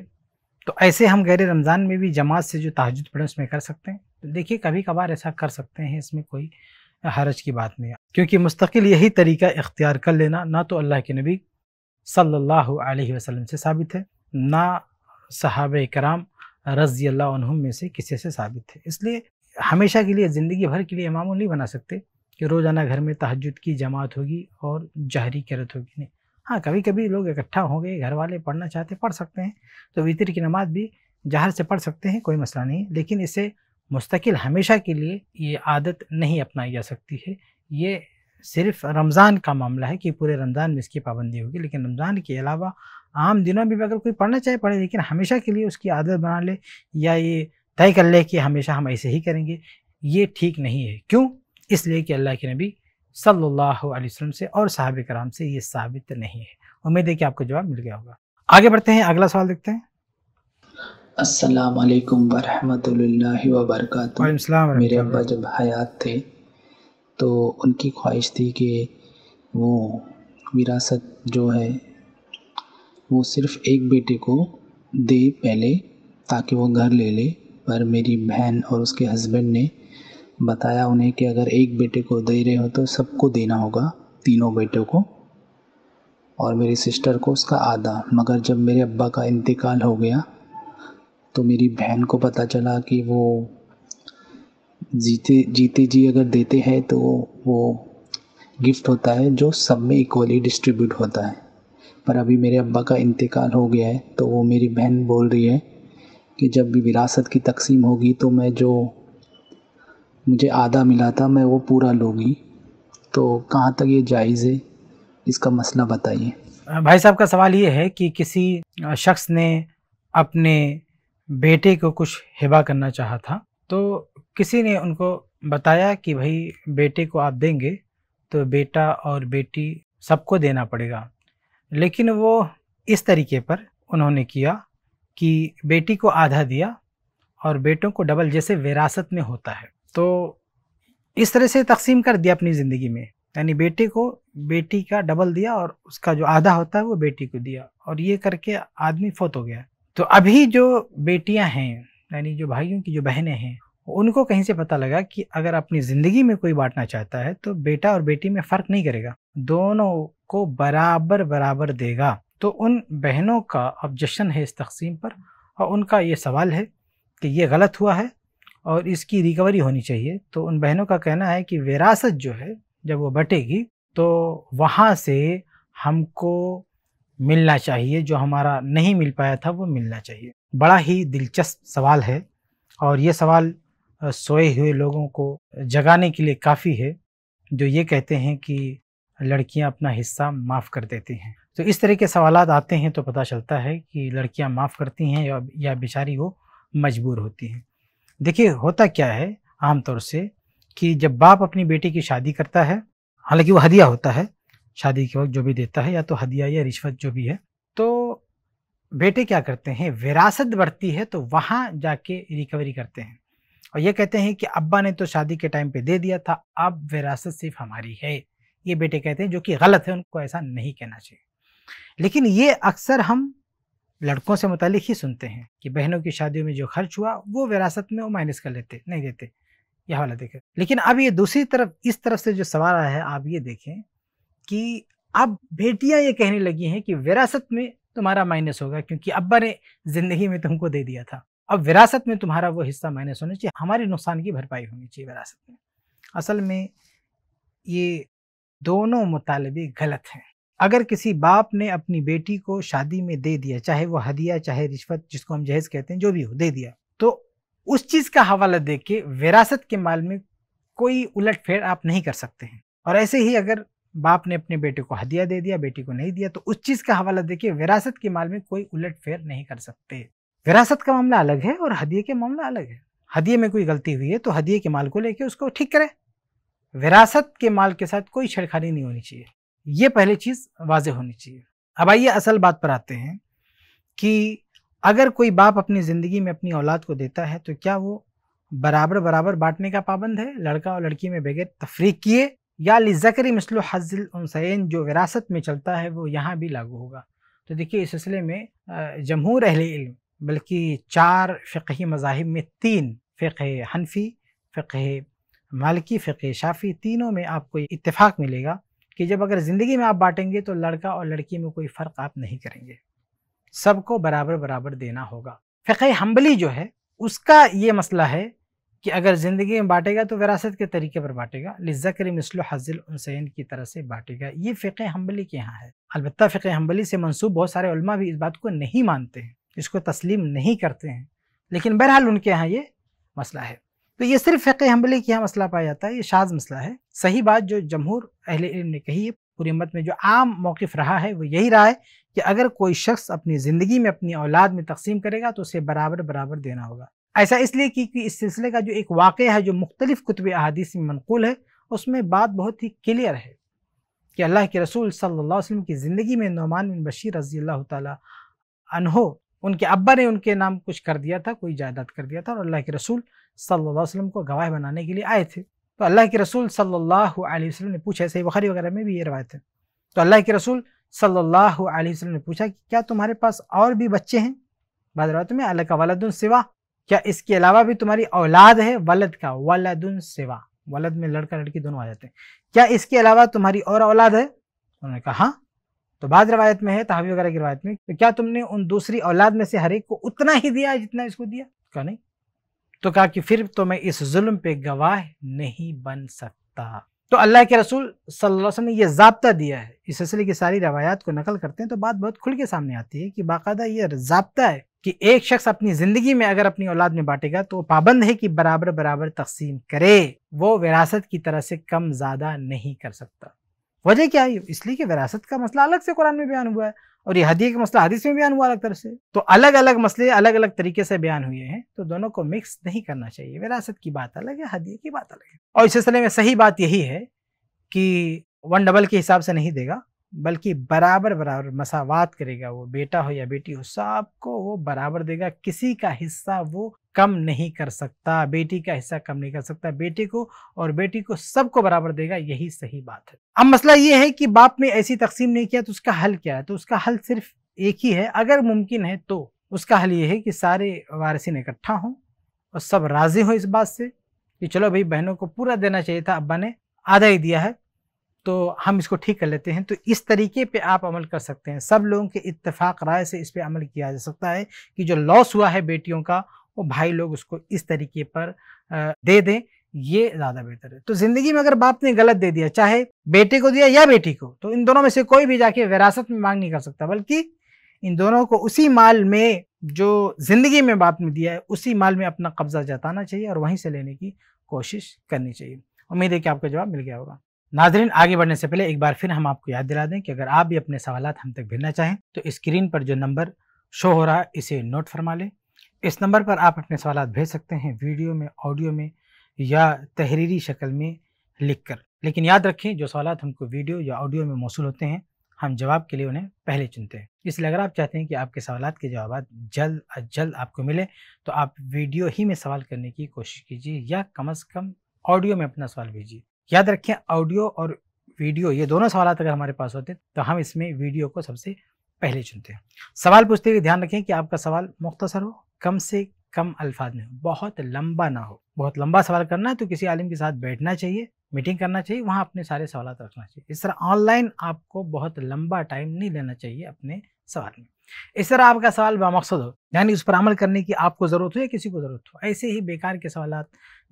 तो ऐसे हम गैर रमज़ान में भी जमात से जो तहजद पढ़ें उसमें कर सकते हैं तो देखिए कभी कभार ऐसा कर सकते हैं इसमें कोई हरज की बात नहीं क्योंकि मुस्तकिल यही तरीका इख्तियार कर लेना ना तो अल्लाह के नबी सल्लल्लाहु अलैहि वसल्लम से साबित है ना सहाब कराम रज़ी अल्लाह में से किसी से साबित है इसलिए हमेशा के लिए ज़िंदगी भर के लिए इमाम नहीं बना सकते कि रोज़ाना घर में तहजद की जमात होगी और जहरी करत होगी नहीं हाँ कभी कभी लोग इकट्ठा होंगे घर वाले पढ़ना चाहते पढ़ सकते हैं तो वितर की नमाज भी जहर से पढ़ सकते हैं कोई मसला नहीं लेकिन इसे मुस्तकिल हमेशा के लिए ये आदत नहीं अपनाई जा सकती है ये सिर्फ रमज़ान का मामला है कि पूरे रमज़ान में इसकी पाबंदी होगी लेकिन रमज़ान के अलावा आम दिनों में भी अगर कोई पढ़ना चाहे पढ़े लेकिन हमेशा के लिए उसकी आदत बना ले या ये तय कर ले कि हमेशा हम ऐसे ही करेंगे ये ठीक नहीं है क्यों इसलिए कि अल्लाह के नबी सल्लल्लाहु अलैहि वसल्लम से और साहब कराम से ये साबित नहीं है उम्मीद है कि आपको जवाब मिल गया होगा आगे बढ़ते हैं अगला सवाल देखते हैं अस्सलाम वालेकुम वरहमतुल्लाहि वबरकातुहू मेरे अब्बा जब हयात थे तो उनकी ख्वाहिश थी कि वो विरासत जो है वो सिर्फ एक बेटे को दे पहले ताकि वो घर ले ले पर मेरी बहन और उसके हस्बैंड ने बताया उन्हें कि अगर एक बेटे को दे रहे हो तो सबको देना होगा तीनों बेटों को और मेरी सिस्टर को उसका आधा मगर जब मेरे अब्बा का इंतकाल हो गया तो मेरी बहन को पता चला कि वो जीते जीते जी अगर देते हैं तो वो गिफ्ट होता है जो सब में इक्वली डिस्ट्रीब्यूट होता है पर अभी मेरे अब्बा का इंतकाल हो गया है तो वो मेरी बहन बोल रही है कि जब भी विरासत की तकसीम होगी तो मैं जो मुझे आधा मिला था मैं वो पूरा लूँगी तो कहाँ तक ये जायज़ है इसका मसला बताइए भाई साहब का सवाल ये है कि किसी शख्स ने अपने बेटे को कुछ हिबा करना चाहा था तो किसी ने उनको बताया कि भाई बेटे को आप देंगे तो बेटा और बेटी सबको देना पड़ेगा लेकिन वो इस तरीके पर उन्होंने किया कि बेटी को आधा दिया और बेटों को डबल जैसे विरासत में होता है तो इस तरह से तकसीम कर दिया अपनी ज़िंदगी में यानी बेटे को बेटी का डबल दिया और उसका जो आधा होता है वो बेटी को दिया और ये करके आदमी फोत हो गया तो अभी जो बेटियां हैं यानी जो भाइयों की जो बहनें हैं उनको कहीं से पता लगा कि अगर अपनी ज़िंदगी में कोई बांटना चाहता है तो बेटा और बेटी में फ़र्क नहीं करेगा दोनों को बराबर बराबर देगा तो उन बहनों का ऑब्जेक्शन है इस तकसीम पर और उनका ये सवाल है कि ये गलत हुआ है और इसकी रिकवरी होनी चाहिए तो उन बहनों का कहना है कि विरासत जो है जब वो बटेगी तो वहाँ से हमको मिलना चाहिए जो हमारा नहीं मिल पाया था वो मिलना चाहिए बड़ा ही दिलचस्प सवाल है और ये सवाल सोए हुए लोगों को जगाने के लिए काफ़ी है जो ये कहते हैं कि लड़कियां अपना हिस्सा माफ़ कर देती हैं तो इस तरह के सवाल आते हैं तो पता चलता है कि लड़कियां माफ़ करती हैं या, या बेचारी वो मजबूर होती हैं देखिए होता क्या है आमतौर से कि जब बाप अपनी बेटी की शादी करता है हालांकि वो हदिया होता है शादी के वक्त जो भी देता है या तो हदिया या रिश्वत जो भी है तो बेटे क्या करते हैं विरासत बढ़ती है तो वहाँ जाके रिकवरी करते हैं और ये कहते हैं कि अब्बा ने तो शादी के टाइम पे दे दिया था अब विरासत सिर्फ हमारी है ये बेटे कहते हैं जो कि गलत है उनको ऐसा नहीं कहना चाहिए लेकिन ये अक्सर हम लड़कों से मुतल ही सुनते हैं कि बहनों की शादियों में जो खर्च हुआ वो विरासत में वो माइनस कर लेते नहीं देते यह वाला देखें लेकिन अब ये दूसरी तरफ इस तरफ से जो सवाल आया है आप ये देखें कि अब बेटियां ये कहने लगी हैं कि विरासत में तुम्हारा माइनस होगा क्योंकि अब्बा ने ज़िंदगी में तुमको दे दिया था अब विरासत में तुम्हारा वो हिस्सा माइनस होना चाहिए हमारे नुकसान की भरपाई होनी चाहिए विरासत में असल में ये दोनों मुतालबे गलत हैं अगर किसी बाप ने अपनी बेटी को शादी में दे दिया चाहे वो हदिया चाहे रिश्वत जिसको हम जहेज कहते हैं जो भी हो दे दिया तो उस चीज़ का हवाला दे के विरासत के माल में कोई उलट फेर आप नहीं कर सकते हैं और ऐसे ही अगर बाप ने अपने बेटे को हदिया दे दिया बेटी को नहीं दिया तो उस चीज़ का हवाला दे के विरासत के माल में कोई उलट फेर नहीं कर सकते विरासत का मामला अलग है और हदिये के मामला अलग है हदिये में कोई गलती हुई है तो हदिये के माल को लेके उसको ठीक करें विरासत के माल के साथ कोई छेड़खानी नहीं होनी चाहिए ये पहली चीज़ वाज होनी चाहिए अब आइए असल बात पर आते हैं कि अगर कोई बाप अपनी ज़िंदगी में अपनी औलाद को देता है तो क्या वो बराबर बराबर बांटने का पाबंद है लड़का और लड़की में बगैर तफरीक किए या लिजकरी मिसल हज़िल उनसैन जो विरासत में चलता है वो यहाँ भी लागू होगा तो देखिए इस सिलसिले में जमहूर अहल इल्म बल्कि चार फ़ी मजाहब में तीन फ़िक हनफी फ़िक मालिकी फ़िक शाफ़ी तीनों में आपको इतफ़ाक़ मिलेगा कि जब अगर ज़िंदगी में आप बांटेंगे तो लड़का और लड़की में कोई फ़र्क आप नहीं करेंगे सबको बराबर बराबर देना होगा फ़िक हम्बली जो है उसका ये मसला है कि अगर ज़िंदगी में बांटेगा तो विरासत के तरीके पर बांटेगा लिजकर मिसल हज़िल हुसैन की तरह से बांटेगा ये फ़िक हम्बली के यहाँ है अलबत् फ़िक हम्बली से मनसूब बहुत सारे उलमा भी इस बात को नहीं मानते हैं इसको तस्लीम नहीं करते हैं लेकिन बहरहाल उनके यहाँ ये मसला है तो ये सिर्फ फ़िक हम्बली यहाँ मसला पाया जाता है ये शाज मसला है सही बात जो जमहूर अहले इल्म ने कही है पूरी मत में जो आम मौक़ रहा है वो यही रहा है कि अगर कोई शख्स अपनी ज़िंदगी में अपनी औलाद में तकसीम करेगा तो उसे बराबर बराबर देना होगा ऐसा इसलिए क्योंकि इस सिलसिले का जो एक वाक़ है जो मुख्तलिफ़ कुतब अहादीस में मनकूल है उसमें बात बहुत ही क्लियर है कि अल्लाह के रसूल सल्लल्लाहु अलैहि वसल्लम की ज़िंदगी में नौमान बिन बशीर रजी अल्लाह तहो उनके अब्बा ने उनके नाम कुछ कर दिया था कोई जायदाद कर दिया था और अल्लाह के रसूल सल्लल्लाहु अलैहि वसल्लम को गवाह बनाने के लिए आए थे तो अल्लाह के रसूल सल्लल्लाहु अलैहि वसल्लम ने पूछा सही बखारी वगैरह में भी ये रवायत है तो अल्लाह के रसूल सल्लल्लाहु अलैहि वसल्लम ने पूछा कि क्या तुम्हारे पास और भी बच्चे हैं बाद रवायत में अल्लाह का वलदुन सिवा क्या इसके अलावा भी तुम्हारी औलाद है वलद का वलदुन सिवा वलद में लड़का लड़की दोनों आ जाते हैं क्या इसके अलावा तुम्हारी और औलाद है उन्होंने कहा हाँ तो बाद रवायत में है तहावी वगैरह की रवायत में तो क्या तुमने उन दूसरी औलाद में से हर एक को उतना ही दिया जितना इसको दिया तो क्या नहीं तो कहा कि फिर तो मैं इस जुल्म पे गवाह नहीं बन सकता तो अल्लाह के रसूल सल्लल्लाहु अलैहि वसल्लम ने यह जबता दिया है इस सिलसिले की सारी रवायात को नकल करते हैं तो बात बहुत खुल के सामने आती है कि बाकायदा यह जबता है कि एक शख्स अपनी ज़िंदगी में अगर अपनी औलाद में बांटेगा तो पाबंद है कि बराबर बराबर तकसीम करे वो विरासत की तरह से कम ज़्यादा नहीं कर सकता वजह क्या है इसलिए कि विरासत का मसला अलग से कुरान में बयान हुआ है और ये हदी का मसला हदीस में बयान हुआ अलग तरह से तो अलग अलग मसले अलग अलग तरीके से बयान हुए हैं तो दोनों को मिक्स नहीं करना चाहिए विरासत की बात अलग है हदी की बात अलग है और इस सिलसिले में सही बात यही है कि वन डबल के हिसाब से नहीं देगा बल्कि बराबर बराबर मसावात करेगा वो बेटा हो या बेटी हो सबको वो बराबर देगा किसी का हिस्सा वो कम नहीं कर सकता बेटी का हिस्सा कम नहीं कर सकता बेटे को और बेटी को सबको बराबर देगा यही सही बात है अब मसला ये है कि बाप ने ऐसी तकसीम नहीं किया तो उसका हल क्या है तो उसका हल सिर्फ एक ही है अगर मुमकिन है तो उसका हल ये है कि सारे वारसिन इकट्ठा हों और सब राजी हों इस बात से कि चलो भाई बहनों को पूरा देना चाहिए था अब्बा ने आधा ही दिया है तो हम इसको ठीक कर लेते हैं तो इस तरीके पे आप अमल कर सकते हैं सब लोगों के इत्तेफाक राय से इस पे अमल किया जा सकता है कि जो लॉस हुआ है बेटियों का वो भाई लोग उसको इस तरीके पर दे दें ये ज़्यादा बेहतर है तो ज़िंदगी में अगर बाप ने गलत दे दिया चाहे बेटे को दिया या बेटी को तो इन दोनों में से कोई भी जाके विरासत में मांग नहीं कर सकता बल्कि इन दोनों को उसी माल में जो ज़िंदगी में बाप ने दिया है उसी माल में अपना कब्ज़ा जताना चाहिए और वहीं से लेने की कोशिश करनी चाहिए उम्मीद है कि आपका जवाब मिल गया होगा नाजरीन आगे बढ़ने से पहले एक बार फिर हम आपको याद दिला दें कि अगर आप भी अपने सवाल हम तक भेजना चाहें तो स्क्रीन पर जो नंबर शो हो रहा है इसे नोट फरमा लें इस नंबर पर आप अपने सवाल भेज सकते हैं वीडियो में ऑडियो में या तहरीरी शक्ल में लिखकर लेकिन याद रखें जो सवाल हमको वीडियो या ऑडियो में मौसू होते हैं हम जवाब के लिए उन्हें पहले चुनते हैं इसलिए अगर आप चाहते हैं कि आपके सवाल के जवाब जल्द अज जल्द आपको मिले तो आप वीडियो ही में सवाल करने की कोशिश कीजिए या कम अज़ कम ऑडियो में अपना सवाल भेजिए याद रखें ऑडियो और वीडियो ये दोनों सवाल अगर हमारे पास होते तो हम इसमें वीडियो को सबसे पहले चुनते हैं सवाल पूछते हुए ध्यान रखें कि आपका सवाल मुख्तसर हो कम से कम अल्फाज में हो बहुत लंबा ना हो बहुत लंबा सवाल करना है तो किसी आलिम के साथ बैठना चाहिए मीटिंग करना चाहिए वहाँ अपने सारे सवाल रखना चाहिए इस तरह ऑनलाइन आपको बहुत लंबा टाइम नहीं लेना चाहिए अपने सवाल में इस तरह आपका सवाल बामकसद हो यानी उस पर अमल करने की आपको ज़रूरत हो या किसी को ज़रूरत हो ऐसे ही बेकार के सवाल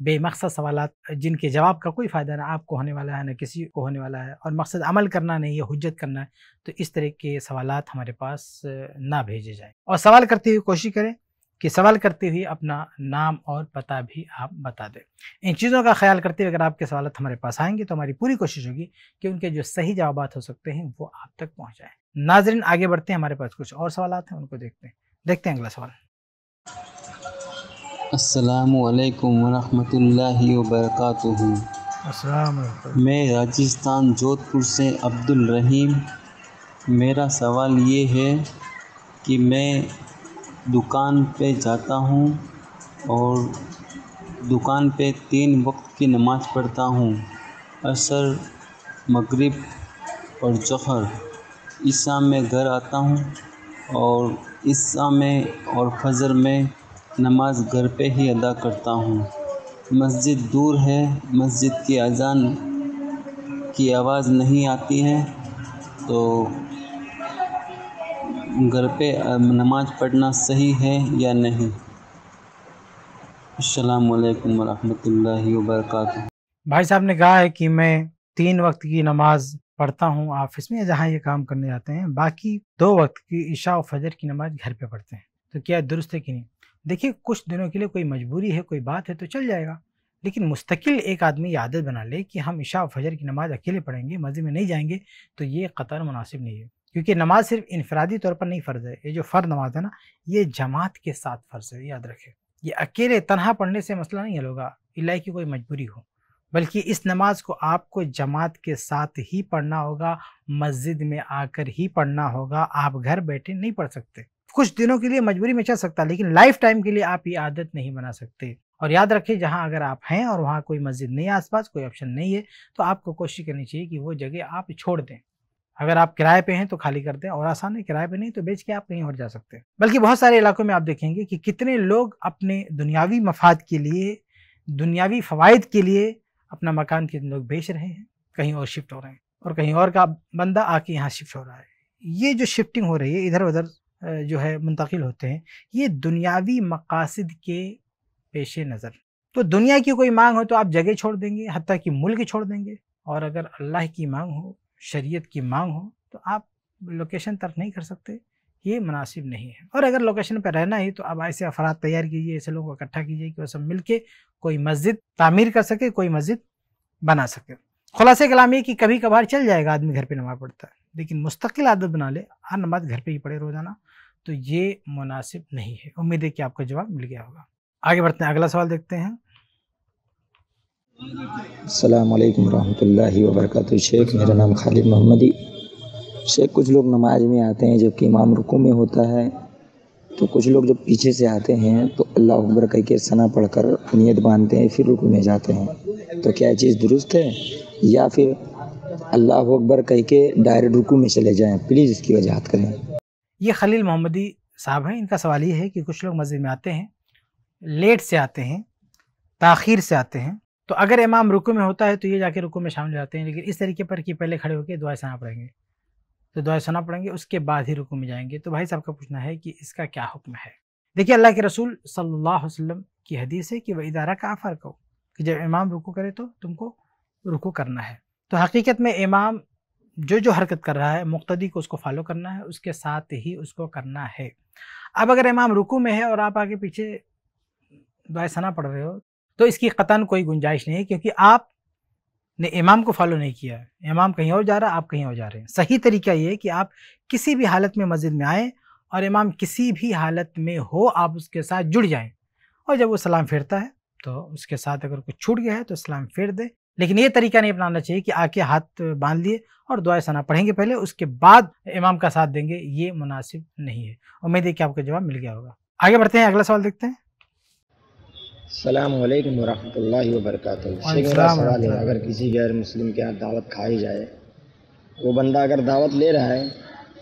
बेमकसद सवाल जिनके जवाब का कोई फ़ायदा ना आपको होने वाला है ना किसी को होने वाला है और मकसद अमल करना नहीं है हजत करना है तो इस तरह के सवाल हमारे पास ना भेजे जाए और सवाल करते हुए कोशिश करें कि सवाल करते हुए अपना नाम और पता भी आप बता दें इन चीज़ों का ख्याल करते हुए अगर आपके सवाल हमारे पास आएंगे तो हमारी पूरी कोशिश होगी कि उनके जो सही जवाब हो सकते हैं वो आप तक पहुँचाएँ नाजरन आगे बढ़ते हैं हमारे पास कुछ और सवाल हैं उनको देखते हैं देखते हैं अगला सवाल असलकम वरहमल वरक मैं राजस्थान जोधपुर से अब्दुल रहीम मेरा सवाल ये है कि मैं दुकान पे जाता हूँ और दुकान पे तीन वक्त की नमाज़ पढ़ता हूँ असर मगरिब और जहर ईसा में घर आता हूँ और ईसा में और फजर में नमाज घर पे ही अदा करता हूँ मस्जिद दूर है मस्जिद की अजान की आवाज़ नहीं आती है तो घर पे नमाज़ पढ़ना सही है या नहीं अल्लाम वरहि वबरकातुहू भाई साहब ने कहा है कि मैं तीन वक्त की नमाज पढ़ता हूँ ऑफिस में जहाँ ये काम करने जाते हैं बाकी दो वक्त की ईशा और फजर की नमाज घर पे पढ़ते हैं तो क्या दुरुस्त है कि नहीं देखिए कुछ दिनों के लिए कोई मजबूरी है कोई बात है तो चल जाएगा लेकिन मुस्तकिल एक आदमी आदत बना ले कि हम ईशा और फजर की नमाज़ अकेले पढ़ेंगे मस्जिद में नहीं जाएंगे तो ये कतर मुनासिब नहीं है क्योंकि नमाज सिर्फ इनफरादी तौर पर नहीं फ़र्ज़ है ये जो फ़र्द नमाज है ना ये जमात के साथ फ़र्ज़ है याद रखें ये अकेले तनहा पढ़ने से मसला नहीं हल होगा की कोई मजबूरी हो बल्कि इस नमाज को आपको जमात के साथ ही पढ़ना होगा मस्जिद में आकर ही पढ़ना होगा आप घर बैठे नहीं पढ़ सकते कुछ दिनों के लिए मजबूरी में चल सकता लेकिन लाइफ टाइम के लिए आप ये आदत नहीं बना सकते और याद रखें जहाँ अगर आप हैं और वहाँ कोई मस्जिद नहीं है आसपास कोई ऑप्शन नहीं है तो आपको कोशिश करनी चाहिए कि वो जगह आप छोड़ दें अगर आप किराए पे हैं तो खाली करते हैं और आसान है किराए पे नहीं तो बेच के आप कहीं और जा सकते हैं बल्कि बहुत सारे इलाकों में आप देखेंगे कि कितने लोग अपने दुनियावी मफाद के लिए दुनियावी फ़वाद के लिए अपना मकान कितने लोग बेच रहे हैं कहीं और शिफ्ट हो रहे हैं और कहीं और का बंदा आके यहाँ शिफ्ट हो रहा है ये जो शिफ्टिंग हो रही है इधर उधर जो है मुंतकिल होते हैं ये दुनियावी मकासद के पेश नज़र तो दुनिया की कोई मांग हो तो आप जगह छोड़ देंगे हती कि मुल्क छोड़ देंगे और अगर अल्लाह की मांग हो शरीयत की मांग हो तो आप लोकेशन तर्क नहीं कर सकते ये मुनासिब नहीं है और अगर लोकेशन पर रहना ही तो आप ऐसे अफराद तैयार कीजिए ऐसे लोगों को इकट्ठा कीजिए कि वो सब मिल कोई मस्जिद तामीर कर सके कोई मस्जिद बना सके खुलासे कलाम ये कि कभी कभार चल जाएगा आदमी घर पर नमाज पढ़ता है लेकिन मुस्तकिल आदत बना ले हर नमाज घर पर ही पढ़े रोज़ाना तो ये मुनासिब नहीं है उम्मीद है कि आपका जवाब मिल गया होगा आगे बढ़ते हैं अगला सवाल देखते हैं अल्लाम वरह वर्क शेख मेरा नाम खालिद मोहम्मदी शेख कुछ लोग नमाज में आते हैं जबकि इमाम रुकू में होता है तो कुछ लोग जब पीछे से आते हैं तो अल्लाह अकबर कह के सना पढ़कर नीयत बांधते हैं फिर रुकू में जाते हैं तो क्या चीज़ दुरुस्त है या फिर अल्लाह अकबर कह के डायरेक्ट रुकू में चले जाएँ प्लीज़ इसकी वजाहत करें ये खलील मोहम्मदी साहब हैं इनका सवाल ये है कि कुछ लोग मस्जिद में आते हैं लेट से आते हैं ताखिर से आते हैं तो अगर इमाम रुकू में होता है तो ये जाके रुकू में शामिल हो जाते हैं लेकिन इस तरीके पर कि पहले खड़े होकर दुआएं सुना पड़ेंगे तो दुआएं सुना पड़ेंगे उसके बाद ही रुकू में जाएंगे तो भाई साहब का पूछना है कि इसका क्या हुक्म है देखिए अल्लाह के रसूल सल्लल्लाहु अलैहि वसल्लम की हदीस है कि वह इदारा का आफर कहो कि जब इमाम रुकू करे तो तुमको रुकू करना है तो हकीकत में इमाम जो जो हरकत कर रहा है मुख्तदी को उसको फॉलो करना है उसके साथ ही उसको करना है अब अगर इमाम रुकू में है और आप आगे पीछे दुआ सना पढ़ रहे हो तो इसकी कतान कोई गुंजाइश नहीं है क्योंकि आप ने इमाम को फॉलो नहीं किया इमाम कहीं और जा रहा आप कहीं और जा रहे हैं सही तरीका ये है कि आप किसी भी हालत में मस्जिद में आएँ और इमाम किसी भी हालत में हो आप उसके साथ जुड़ जाएँ और जब वो सलाम फेरता है तो उसके साथ अगर कुछ छूट गया है तो सलाम फेर दे लेकिन ये तरीका नहीं अपनाना चाहिए कि आके हाथ बांध लिए और दुआ सना पढ़ेंगे पहले उसके बाद इमाम का साथ देंगे ये मुनासिब नहीं है उम्मीद है कि आपका जवाब मिल गया होगा आगे बढ़ते हैं अगला सवाल देखते हैं अल्लाम वरह वर्क सवाल है अगर किसी गैर मुस्लिम के यहाँ दावत खाई जाए वो बंदा अगर दावत ले रहा है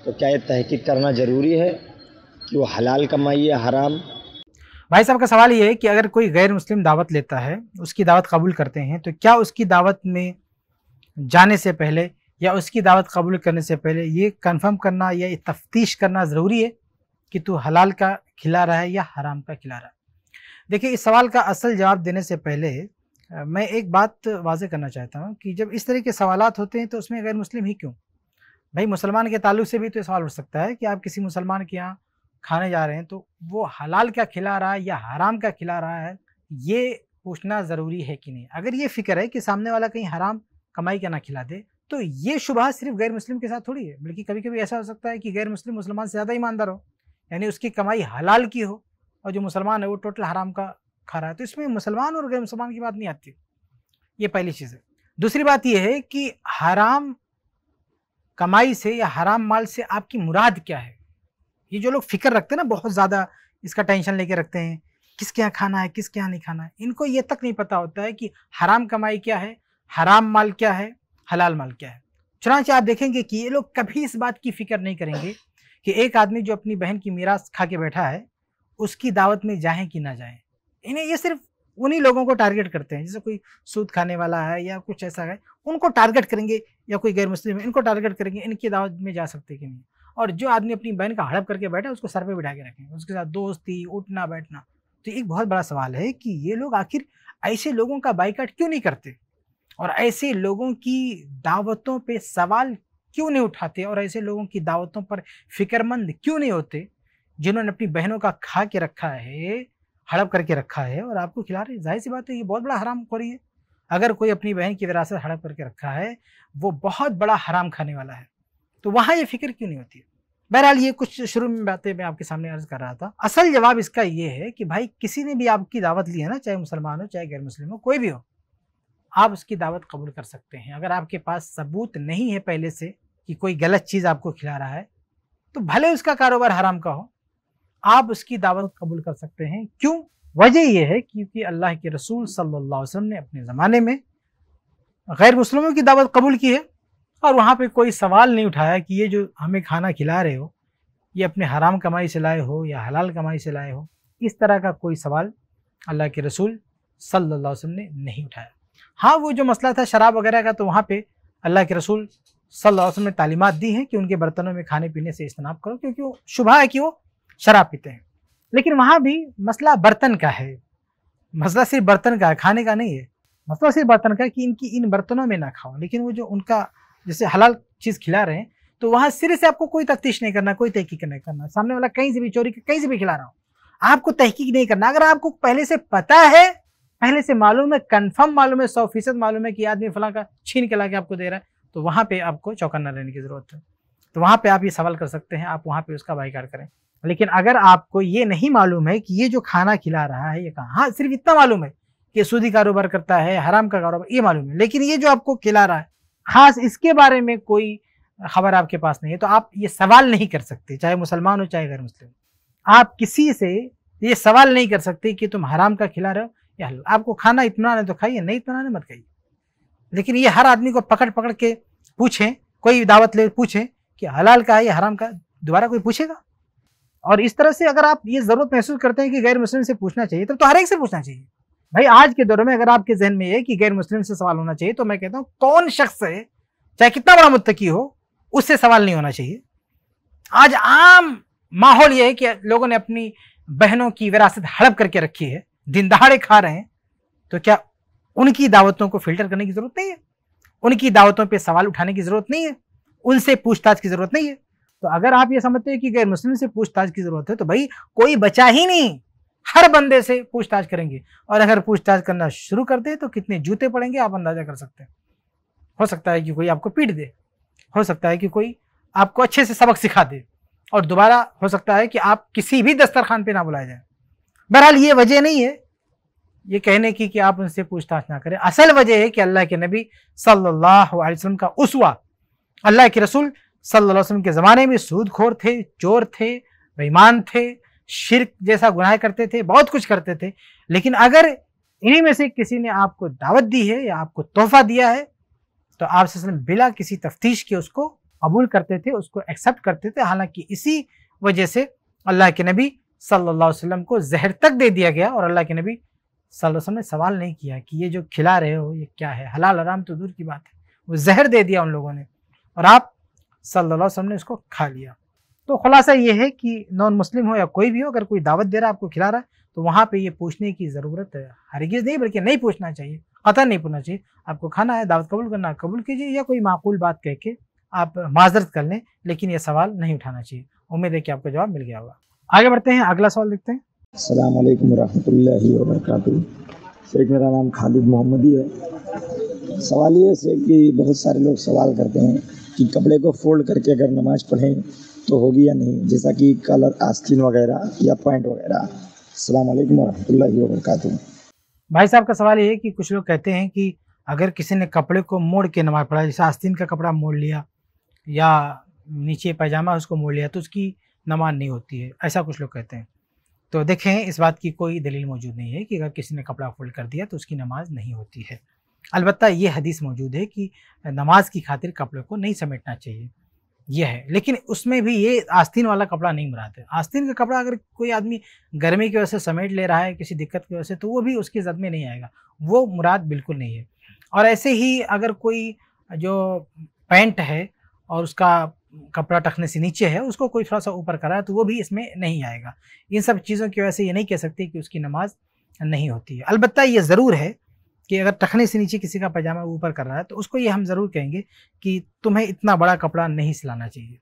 तो क्या ये तहकीक करना ज़रूरी है कि वो हलाल कमाई है हराम भाई साहब का सवाल ये है कि अगर कोई गैर मुस्लिम दावत लेता है उसकी दावत कबूल करते हैं तो क्या उसकी दावत में जाने से पहले या उसकी दावत कबूल करने से पहले ये कन्फर्म करना या तफ्तीश करना ज़रूरी है कि तू हलाल का खिला रहा है या हराम का खिला रहा है देखिए इस सवाल का असल जवाब देने से पहले मैं एक बात वाजे करना चाहता हूँ कि जब इस तरह के सवाल होते हैं तो उसमें गैर मुस्लिम ही क्यों भाई मुसलमान के ताल्लुक से भी तो ये सवाल उठ सकता है कि आप किसी मुसलमान के यहाँ खाने जा रहे हैं तो वो हलाल क्या खिला रहा है या हराम क्या खिला रहा है ये पूछना ज़रूरी है कि नहीं अगर ये फिक्र है कि सामने वाला कहीं हराम कमाई का ना खिला दे तो ये शुबह सिर्फ गैर मुस्लिम के साथ थोड़ी है बल्कि कभी कभी ऐसा हो सकता है कि गैर मुस्लिम मुसलमान से ज़्यादा ईमानदार हो यानी उसकी कमाई हलाल की हो और जो मुसलमान है वो टोटल हराम का खा रहा है तो इसमें मुसलमान और गैर मुसलमान की बात नहीं आती ये पहली चीज़ है दूसरी बात यह है कि हराम कमाई से या हराम माल से आपकी मुराद क्या है ये जो लोग फिक्र रखते हैं ना बहुत ज़्यादा इसका टेंशन लेके रखते हैं किसके यहाँ खाना है किसके यहाँ नहीं खाना है इनको ये तक नहीं पता होता है कि हराम कमाई क्या है हराम माल क्या है हलाल माल क्या है चुनाचे आप देखेंगे कि ये लोग कभी इस बात की फिक्र नहीं करेंगे कि एक आदमी जो अपनी बहन की मीरास खा के बैठा है उसकी दावत में जाएं कि ना जाएं इन्हें ये सिर्फ उन्हीं लोगों को टारगेट करते हैं जैसे कोई सूद खाने वाला है या कुछ ऐसा है उनको टारगेट करेंगे या कोई गैर मुस्लिम है इनको टारगेट करेंगे इनकी दावत में जा सकते कि नहीं और जो आदमी अपनी बहन का हड़प करके बैठा उसको सर पर बिठा के रखें उसके साथ दोस्ती उठना बैठना तो एक बहुत बड़ा सवाल है कि ये लोग आखिर ऐसे लोगों का बाइकाट क्यों नहीं करते और ऐसे लोगों की दावतों पे सवाल क्यों नहीं उठाते और ऐसे लोगों की दावतों पर फिक्रमंद क्यों नहीं होते जिन्होंने अपनी बहनों का खा के रखा है हड़प करके रखा है और आपको खिला रहे जाहिर सी बात है ये बहुत बड़ा हराम खोरी है अगर कोई अपनी बहन की विरासत हड़प करके रखा है वो बहुत बड़ा हराम खाने वाला है तो वहाँ ये फिक्र क्यों नहीं होती बहरहाल ये कुछ शुरू में बातें मैं आपके सामने अर्ज कर रहा था असल जवाब इसका ये है कि भाई किसी ने भी आपकी दावत ली है ना चाहे मुसलमान हो चाहे गैर मुस्लिम हो कोई भी हो आप उसकी दावत कबूल कर सकते हैं अगर आपके पास सबूत नहीं है पहले से कि कोई गलत चीज़ आपको खिला रहा है तो भले उसका कारोबार हराम का हो आप उसकी दावत कबूल कर सकते हैं क्यों वजह यह है क्योंकि अल्लाह के रसूल सल्लल्लाहु अलैहि वसल्लम ने अपने ज़माने में गैर मुस्लिमों की दावत कबूल की है और वहाँ पे कोई सवाल नहीं उठाया कि ये जो हमें खाना खिला रहे हो ये अपने हराम कमाई से लाए हो या हलाल कमाई से लाए हो इस तरह का कोई सवाल अल्लाह के रसूल सल्लल्लाहु अलैहि वसल्लम ने नहीं उठाया हाँ वो जो मसला था शराब वगैरह का तो वहाँ पे अल्लाह के रसूल सल्लल्लाहु अलैहि वसल्लम ने तालीमत दी हैं कि उनके बर्तनों में खाने पीने से इजतनाब करो क्योंकि वो शुभा है कि वो शराब पीते हैं लेकिन वहाँ भी मसला बर्तन का है मसला सिर्फ बर्तन का है खाने का नहीं है मसला सिर्फ बर्तन का कि इनकी इन बर्तनों में ना खाओ लेकिन वो जो उनका जैसे हलाल चीज़ खिला रहे हैं तो वहाँ सिरे से आपको कोई तफ्तीश नहीं करना कोई तहकीक नहीं करना सामने वाला कहीं से भी चोरी कहीं से भी खिला रहा हूँ आपको तहकीक नहीं करना अगर आपको पहले से पता है पहले से मालूम है कन्फर्म मालूम है सौ फीसद मालूम है कि आदमी फला का छीन के ला के आपको दे रहा है तो वहाँ पे आपको चौकन्ना रहने की ज़रूरत है तो वहाँ पे आप ये सवाल कर सकते हैं आप वहाँ पे उसका बाईकार करें लेकिन अगर आपको ये नहीं मालूम है कि ये जो खाना खिला रहा है ये कहाँ हाँ सिर्फ इतना मालूम है कि सूदी कारोबार करता है हराम का कारोबार ये मालूम है लेकिन ये जो आपको खिला रहा है खास इसके बारे में कोई खबर आपके पास नहीं है तो आप ये सवाल नहीं कर सकते चाहे मुसलमान हो चाहे गैर मुस्लिम आप किसी से ये सवाल नहीं कर सकते कि तुम हराम का खिला रहे हो या आपको खाना इतना नहीं तो खाइए नहीं इतना नहीं मत खाइए लेकिन ये हर आदमी को पकड़ पकड़ के पूछें कोई दावत ले पूछें कि हलाल का है या हराम का दोबारा कोई पूछेगा और इस तरह से अगर आप ये जरूरत महसूस करते हैं कि गैर मुस्लिम से पूछना चाहिए तो, तो हर एक से पूछना चाहिए भाई आज के दौर में अगर आपके जहन में है कि गैर मुस्लिम से सवाल होना चाहिए तो मैं कहता हूँ कौन शख्स है चाहे कितना बड़ा मुत्तकी हो उससे सवाल नहीं होना चाहिए आज आम माहौल ये है कि लोगों ने अपनी बहनों की विरासत हड़प करके रखी है दिन दहाड़े खा रहे हैं तो क्या उनकी दावतों को फिल्टर करने की जरूरत नहीं है उनकी दावतों पर सवाल उठाने की जरूरत नहीं है उनसे पूछताछ की जरूरत नहीं है तो अगर आप ये समझते हैं कि गैर मुस्लिम से पूछताछ की जरूरत है तो भाई कोई बचा ही नहीं हर बंदे से पूछताछ करेंगे और अगर पूछताछ करना शुरू कर दे तो कितने जूते पड़ेंगे आप अंदाजा कर सकते हैं हो सकता है कि कोई आपको पीट दे हो सकता है कि कोई आपको अच्छे से सबक सिखा दे और दोबारा हो सकता है कि आप किसी भी दस्तरखान पे ना बुलाए जाए बहरहाल ये वजह नहीं है ये कहने की कि आप उनसे पूछताछ ना करें असल वजह है कि अल्लाह के नबी सल्लल्लाहु अलैहि वसल्लम का उसवा अल्लाह के रसूल सल्लल्लाहु अलैहि वसल्लम के ज़माने में सूदखोर थे चोर थे बेईमान थे शिरक जैसा गुनाह करते थे बहुत कुछ करते थे लेकिन अगर इन्हीं में से किसी ने आपको दावत दी है या आपको तोहफा दिया है तो आप बिला किसी तफ्तीश के उसको कबूल करते थे उसको एक्सेप्ट करते थे हालांकि इसी वजह से अल्लाह के नबी सल्लल्लाहु अलैहि वसल्लम को जहर तक दे दिया गया और अल्लाह के नबी सल्लल्लाहु अलैहि वसल्लम ने सवाल नहीं किया कि ये जो खिला रहे हो ये क्या है हलाल आराम तो दूर की बात है वो जहर दे दिया उन लोगों ने और आप सल्लल्लाहु ने उसको खा लिया तो खुलासा ये है कि नॉन मुस्लिम हो या कोई भी हो अगर कोई दावत दे रहा है आपको खिला रहा है तो वहाँ पे ये पूछने की ज़रूरत हरगिज़ नहीं बल्कि नहीं पूछना चाहिए खतर नहीं पूछना चाहिए आपको खाना है दावत कबूल करना कबूल कीजिए या कोई माकूल बात कह के आप माजरत कर लें लेकिन यह सवाल नहीं उठाना चाहिए उम्मीद है कि आपको जवाब मिल गया होगा आगे बढ़ते हैं अगला सवाल देखते हैं अल्लाम वरह वर्क शेख मेरा नाम खालिद मोहम्मदी है सवाल ये है शेख कि बहुत सारे लोग सवाल करते हैं कि कपड़े को फोल्ड करके अगर नमाज पढ़ें तो होगी या नहीं जैसा कि कलर आस्तीन वगैरह या पॉइंट वगैरह अल्लाम वरहमतुल्लाहि वर्क भाई साहब का सवाल ये है कि कुछ लोग कहते हैं कि अगर किसी ने कपड़े को मोड़ के नमाज पढ़ा जैसे आस्तीन का कपड़ा मोड़ लिया या नीचे पैजामा उसको मोड़ लिया तो उसकी नमाज नहीं होती है ऐसा कुछ लोग कहते हैं तो देखें इस बात की कोई दलील मौजूद नहीं है कि अगर किसी ने कपड़ा फोल्ड कर दिया तो उसकी नमाज नहीं होती है अलबत् ये हदीस मौजूद है कि नमाज की खातिर कपड़े को नहीं समेटना चाहिए यह है लेकिन उसमें भी ये आस्तीन वाला कपड़ा नहीं मरा है आस्तीन का कपड़ा अगर कोई आदमी गर्मी की वजह से समेट ले रहा है किसी दिक्कत की वजह से तो वो भी उसकी जद में नहीं आएगा वो मुराद बिल्कुल नहीं है और ऐसे ही अगर कोई जो पैंट है और उसका कपड़ा टखने से नीचे है उसको कोई थोड़ा सा ऊपर करा तो वो भी इसमें नहीं आएगा इन सब चीज़ों की वजह से ये नहीं कह सकते कि उसकी नमाज नहीं होती है अलबत्त ये ज़रूर है कि अगर टखने से नीचे किसी का पैजामा ऊपर कर रहा है तो उसको ये हम ज़रूर कहेंगे कि तुम्हें इतना बड़ा कपड़ा नहीं सिलाना चाहिए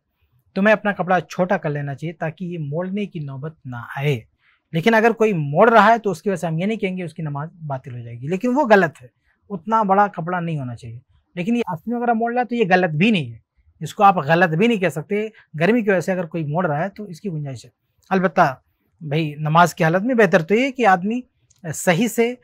तुम्हें अपना कपड़ा छोटा कर लेना चाहिए ताकि ये मोड़ने की नौबत ना आए लेकिन अगर कोई मोड़ रहा है तो उसकी वजह से हम ये नहीं कहेंगे उसकी नमाज बातिल हो जाएगी लेकिन वो गलत है उतना बड़ा कपड़ा नहीं होना चाहिए लेकिन ये आस्तीन वगैरह मोड़ रहा है तो ये गलत भी नहीं है इसको आप गलत भी नहीं कह सकते गर्मी की वजह से अगर कोई मोड़ रहा है तो इसकी गुंजाइश है अलबत् भाई नमाज की हालत में बेहतर तो ये कि आदमी सही से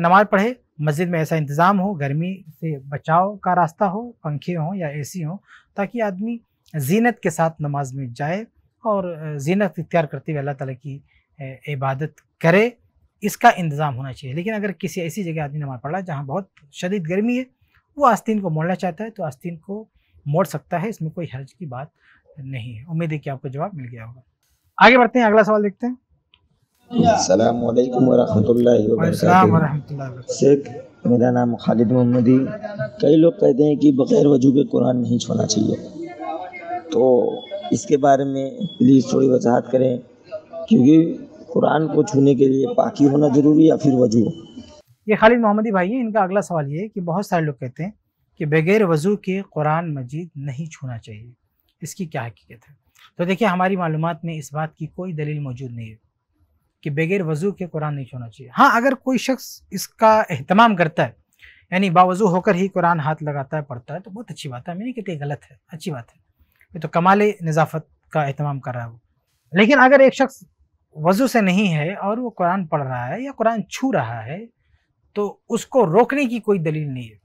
नमाज पढ़े मस्जिद में ऐसा इंतज़ाम हो गर्मी से बचाव का रास्ता हो पंखे हों या सी हो ताकि आदमी जीनत के साथ नमाज में जाए और जीनत इख्तियार करते हुए अल्लाह ताला की इबादत करे इसका इंतज़ाम होना चाहिए लेकिन अगर किसी ऐसी जगह आदमी नमाज पढ़ रहा है जहाँ बहुत शदीद गर्मी है वो आस्तीन को मोड़ना चाहता है तो आस्तीन को मोड़ सकता है इसमें कोई हर्ज की बात नहीं है उम्मीद है कि आपको जवाब मिल गया होगा आगे बढ़ते हैं अगला सवाल देखते हैं अलैक्म वरहमतुल्लाहि वबरकातुहू शेख मेरा नाम खालिद मोहम्मदी कई लोग कहते हैं कि बग़ैर वजू के कुरान नहीं छोड़ना चाहिए तो इसके बारे में प्लीज़ थोड़ी वजाहत करें क्योंकि कुरान को छूने के लिए पाकि होना ज़रूरी या फिर वजू ये खालिद मोहम्मदी भाई है इनका अगला सवाल ये कि बहुत सारे लोग कहते हैं कि बग़ैर वजू के कुरान मजीद नहीं छूना चाहिए इसकी क्या हकीकत है तो देखिए हमारी मालूम में इस बात की कोई दलील मौजूद नहीं है कि बगैर वजू के कुरान नहीं छूना चाहिए हाँ अगर कोई शख्स इसका अहतमाम करता है यानी बावजू होकर ही कुरान हाथ लगाता है पढ़ता है तो बहुत अच्छी बात है मैंने कहते गलत है अच्छी बात है ये तो कमाल नज़ाफत का अहतमाम कर रहा है वो लेकिन अगर एक शख्स वजू से नहीं है और वो कुरान पढ़ रहा है या कुरान छू रहा है तो उसको रोकने की कोई दलील नहीं है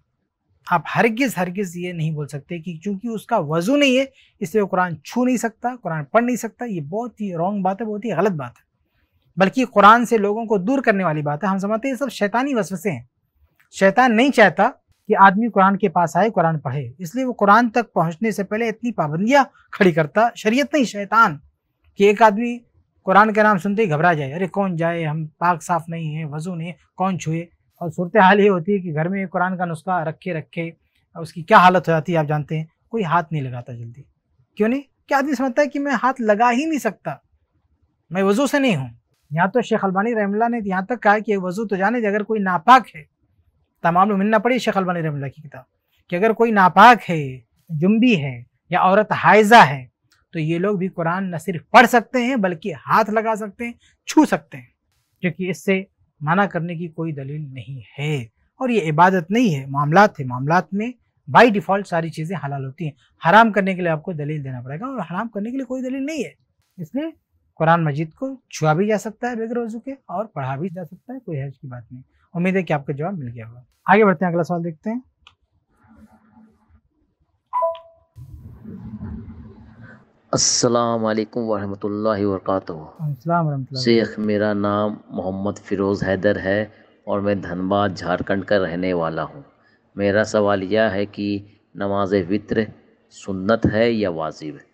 आप हरगिज़ हरगिज़ ये नहीं बोल सकते कि चूंकि उसका वजू नहीं है इसलिए वो कुरान छू नहीं सकता कुरान पढ़ नहीं सकता ये बहुत ही रॉन्ग बात है बहुत ही गलत बात है बल्कि कुरान से लोगों को दूर करने वाली बात है हम समझते हैं ये सब शैतानी वसवसे हैं शैतान नहीं चाहता कि आदमी कुरान के पास आए कुरान पढ़े इसलिए वो कुरान तक पहुंचने से पहले इतनी पाबंदियाँ खड़ी करता शरीयत नहीं शैतान कि एक आदमी कुरान का नाम सुनते ही घबरा जाए अरे कौन जाए हम पाक साफ नहीं है वजू नहीं है कौन छुए और सूरत हाल ये होती है कि घर में कुरान का नुस्खा रखे रखे उसकी क्या हालत हो जाती है आप जानते हैं कोई हाथ नहीं लगाता जल्दी क्यों नहीं क्या आदमी समझता है कि मैं हाथ लगा ही नहीं सकता मैं वजू से नहीं हूँ यहाँ तो शेख अलबानी रहमला ने यहाँ तक कहा कि वजू तो जाने अगर कोई नापाक है तमाम मिलना पड़ी शेख अलबानी रहमला की किताब कि अगर कोई नापाक है जुम्बी है या औरत हाइजा है तो ये लोग भी कुरान न सिर्फ पढ़ सकते हैं बल्कि हाथ लगा सकते हैं छू सकते हैं क्योंकि इससे मना करने की कोई दलील नहीं है और ये इबादत नहीं है मामला है मामला में बाई डिफ़ॉल्ट सारी चीज़ें हलाल होती हैं हराम करने के लिए आपको दलील देना पड़ेगा और हराम करने के लिए कोई दलील नहीं है इसलिए कुरान मजीद को छुआ भी जा सकता है बगैर वजू के और पढ़ा भी जा सकता है कोई है की बात नहीं उम्मीद है कि आपका जवाब मिल गया होगा आगे बढ़ते हैं अगला सवाल देखते हैं असलकम वरहमल वर्क शेख मेरा नाम मोहम्मद फ़िरोज़ हैदर है और मैं धनबाद झारखंड का रहने वाला हूँ मेरा सवाल यह है कि नमाज वित्र सुन्नत है या वाजिब है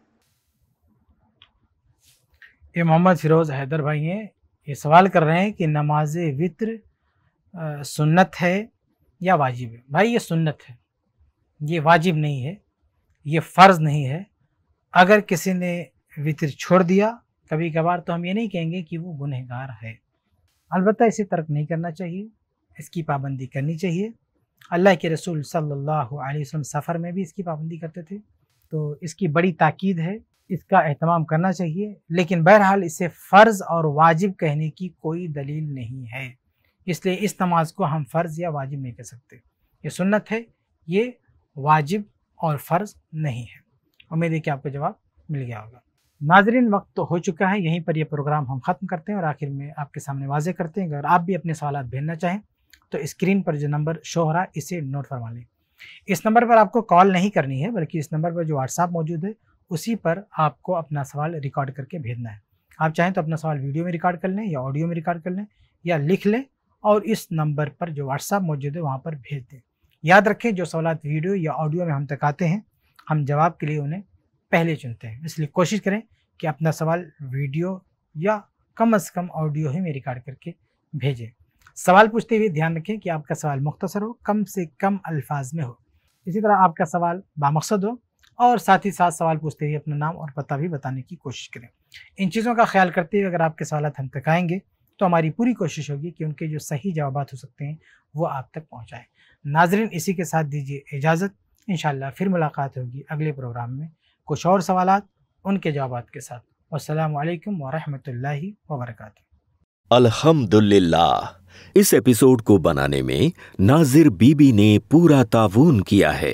ये मोहम्मद फिरोज़ हैदर भाई हैं ये सवाल कर रहे हैं कि नमाज वित्र सुन्नत है या वाजिब है भाई ये सुन्नत है ये वाजिब नहीं है ये फ़र्ज़ नहीं है अगर किसी ने वित्र छोड़ दिया कभी कभार तो हम ये नहीं कहेंगे कि वो गुनहगार है अलबत्त इसे तर्क नहीं करना चाहिए इसकी पाबंदी करनी चाहिए अल्लाह के रसूल सल्लल्लाहु अलैहि वसल्लम सफ़र में भी इसकी पाबंदी करते थे तो इसकी बड़ी ताकीद है इसका अहतमाम करना चाहिए लेकिन बहरहाल इसे फ़र्ज़ और वाजिब कहने की कोई दलील नहीं है इसलिए इस नमाज को हम फ़र्ज़ या वाजिब नहीं कह सकते ये सुन्नत है ये वाजिब और फ़र्ज़ नहीं है उम्मीद है कि आपको जवाब मिल गया होगा नाजरीन वक्त तो हो चुका है यहीं पर यह प्रोग्राम हम ख़त्म करते हैं और आखिर में आपके सामने वाजे करते हैं अगर आप भी अपने सवाल भेजना चाहें तो स्क्रीन पर जो नंबर शो हो रहा है इसे नोट फरमा लें इस नंबर पर आपको कॉल नहीं करनी है बल्कि इस नंबर पर जो व्हाट्सअप मौजूद है उसी पर आपको अपना सवाल रिकॉर्ड करके भेजना है आप चाहें तो अपना सवाल वीडियो में रिकॉर्ड कर लें या ऑडियो में रिकॉर्ड कर लें या लिख लें और इस नंबर पर जो व्हाट्सअप मौजूद है वहाँ पर भेज दें याद रखें जो सवाल वीडियो या ऑडियो में हम तक आते हैं हम जवाब के लिए उन्हें पहले चुनते हैं इसलिए कोशिश करें कि अपना सवाल वीडियो या कम अज़ कम ऑडियो ही में रिकॉर्ड करके भेजें सवाल पूछते हुए ध्यान रखें कि आपका सवाल मुख्तसर हो कम से कम अल्फाज में हो इसी तरह आपका सवाल बामकसद हो और साथ ही साथ सवाल पूछते हुए अपना नाम और पता भी बताने की कोशिश करें इन चीज़ों का ख्याल करते हुए अगर आपके सवाल हम तक आएंगे तो हमारी पूरी कोशिश होगी कि उनके जो सही जवाब हो सकते हैं वो आप तक पहुँचाएँ नाजरन इसी के साथ दीजिए इजाज़त इन फिर मुलाकात होगी अगले प्रोग्राम में कुछ और सवाल उनके जवाब के साथ असलम वरहमल वबरक अल्हम्दुलिल्लाह इस एपिसोड को बनाने में नाजिर बीबी ने पूरा ताउन किया है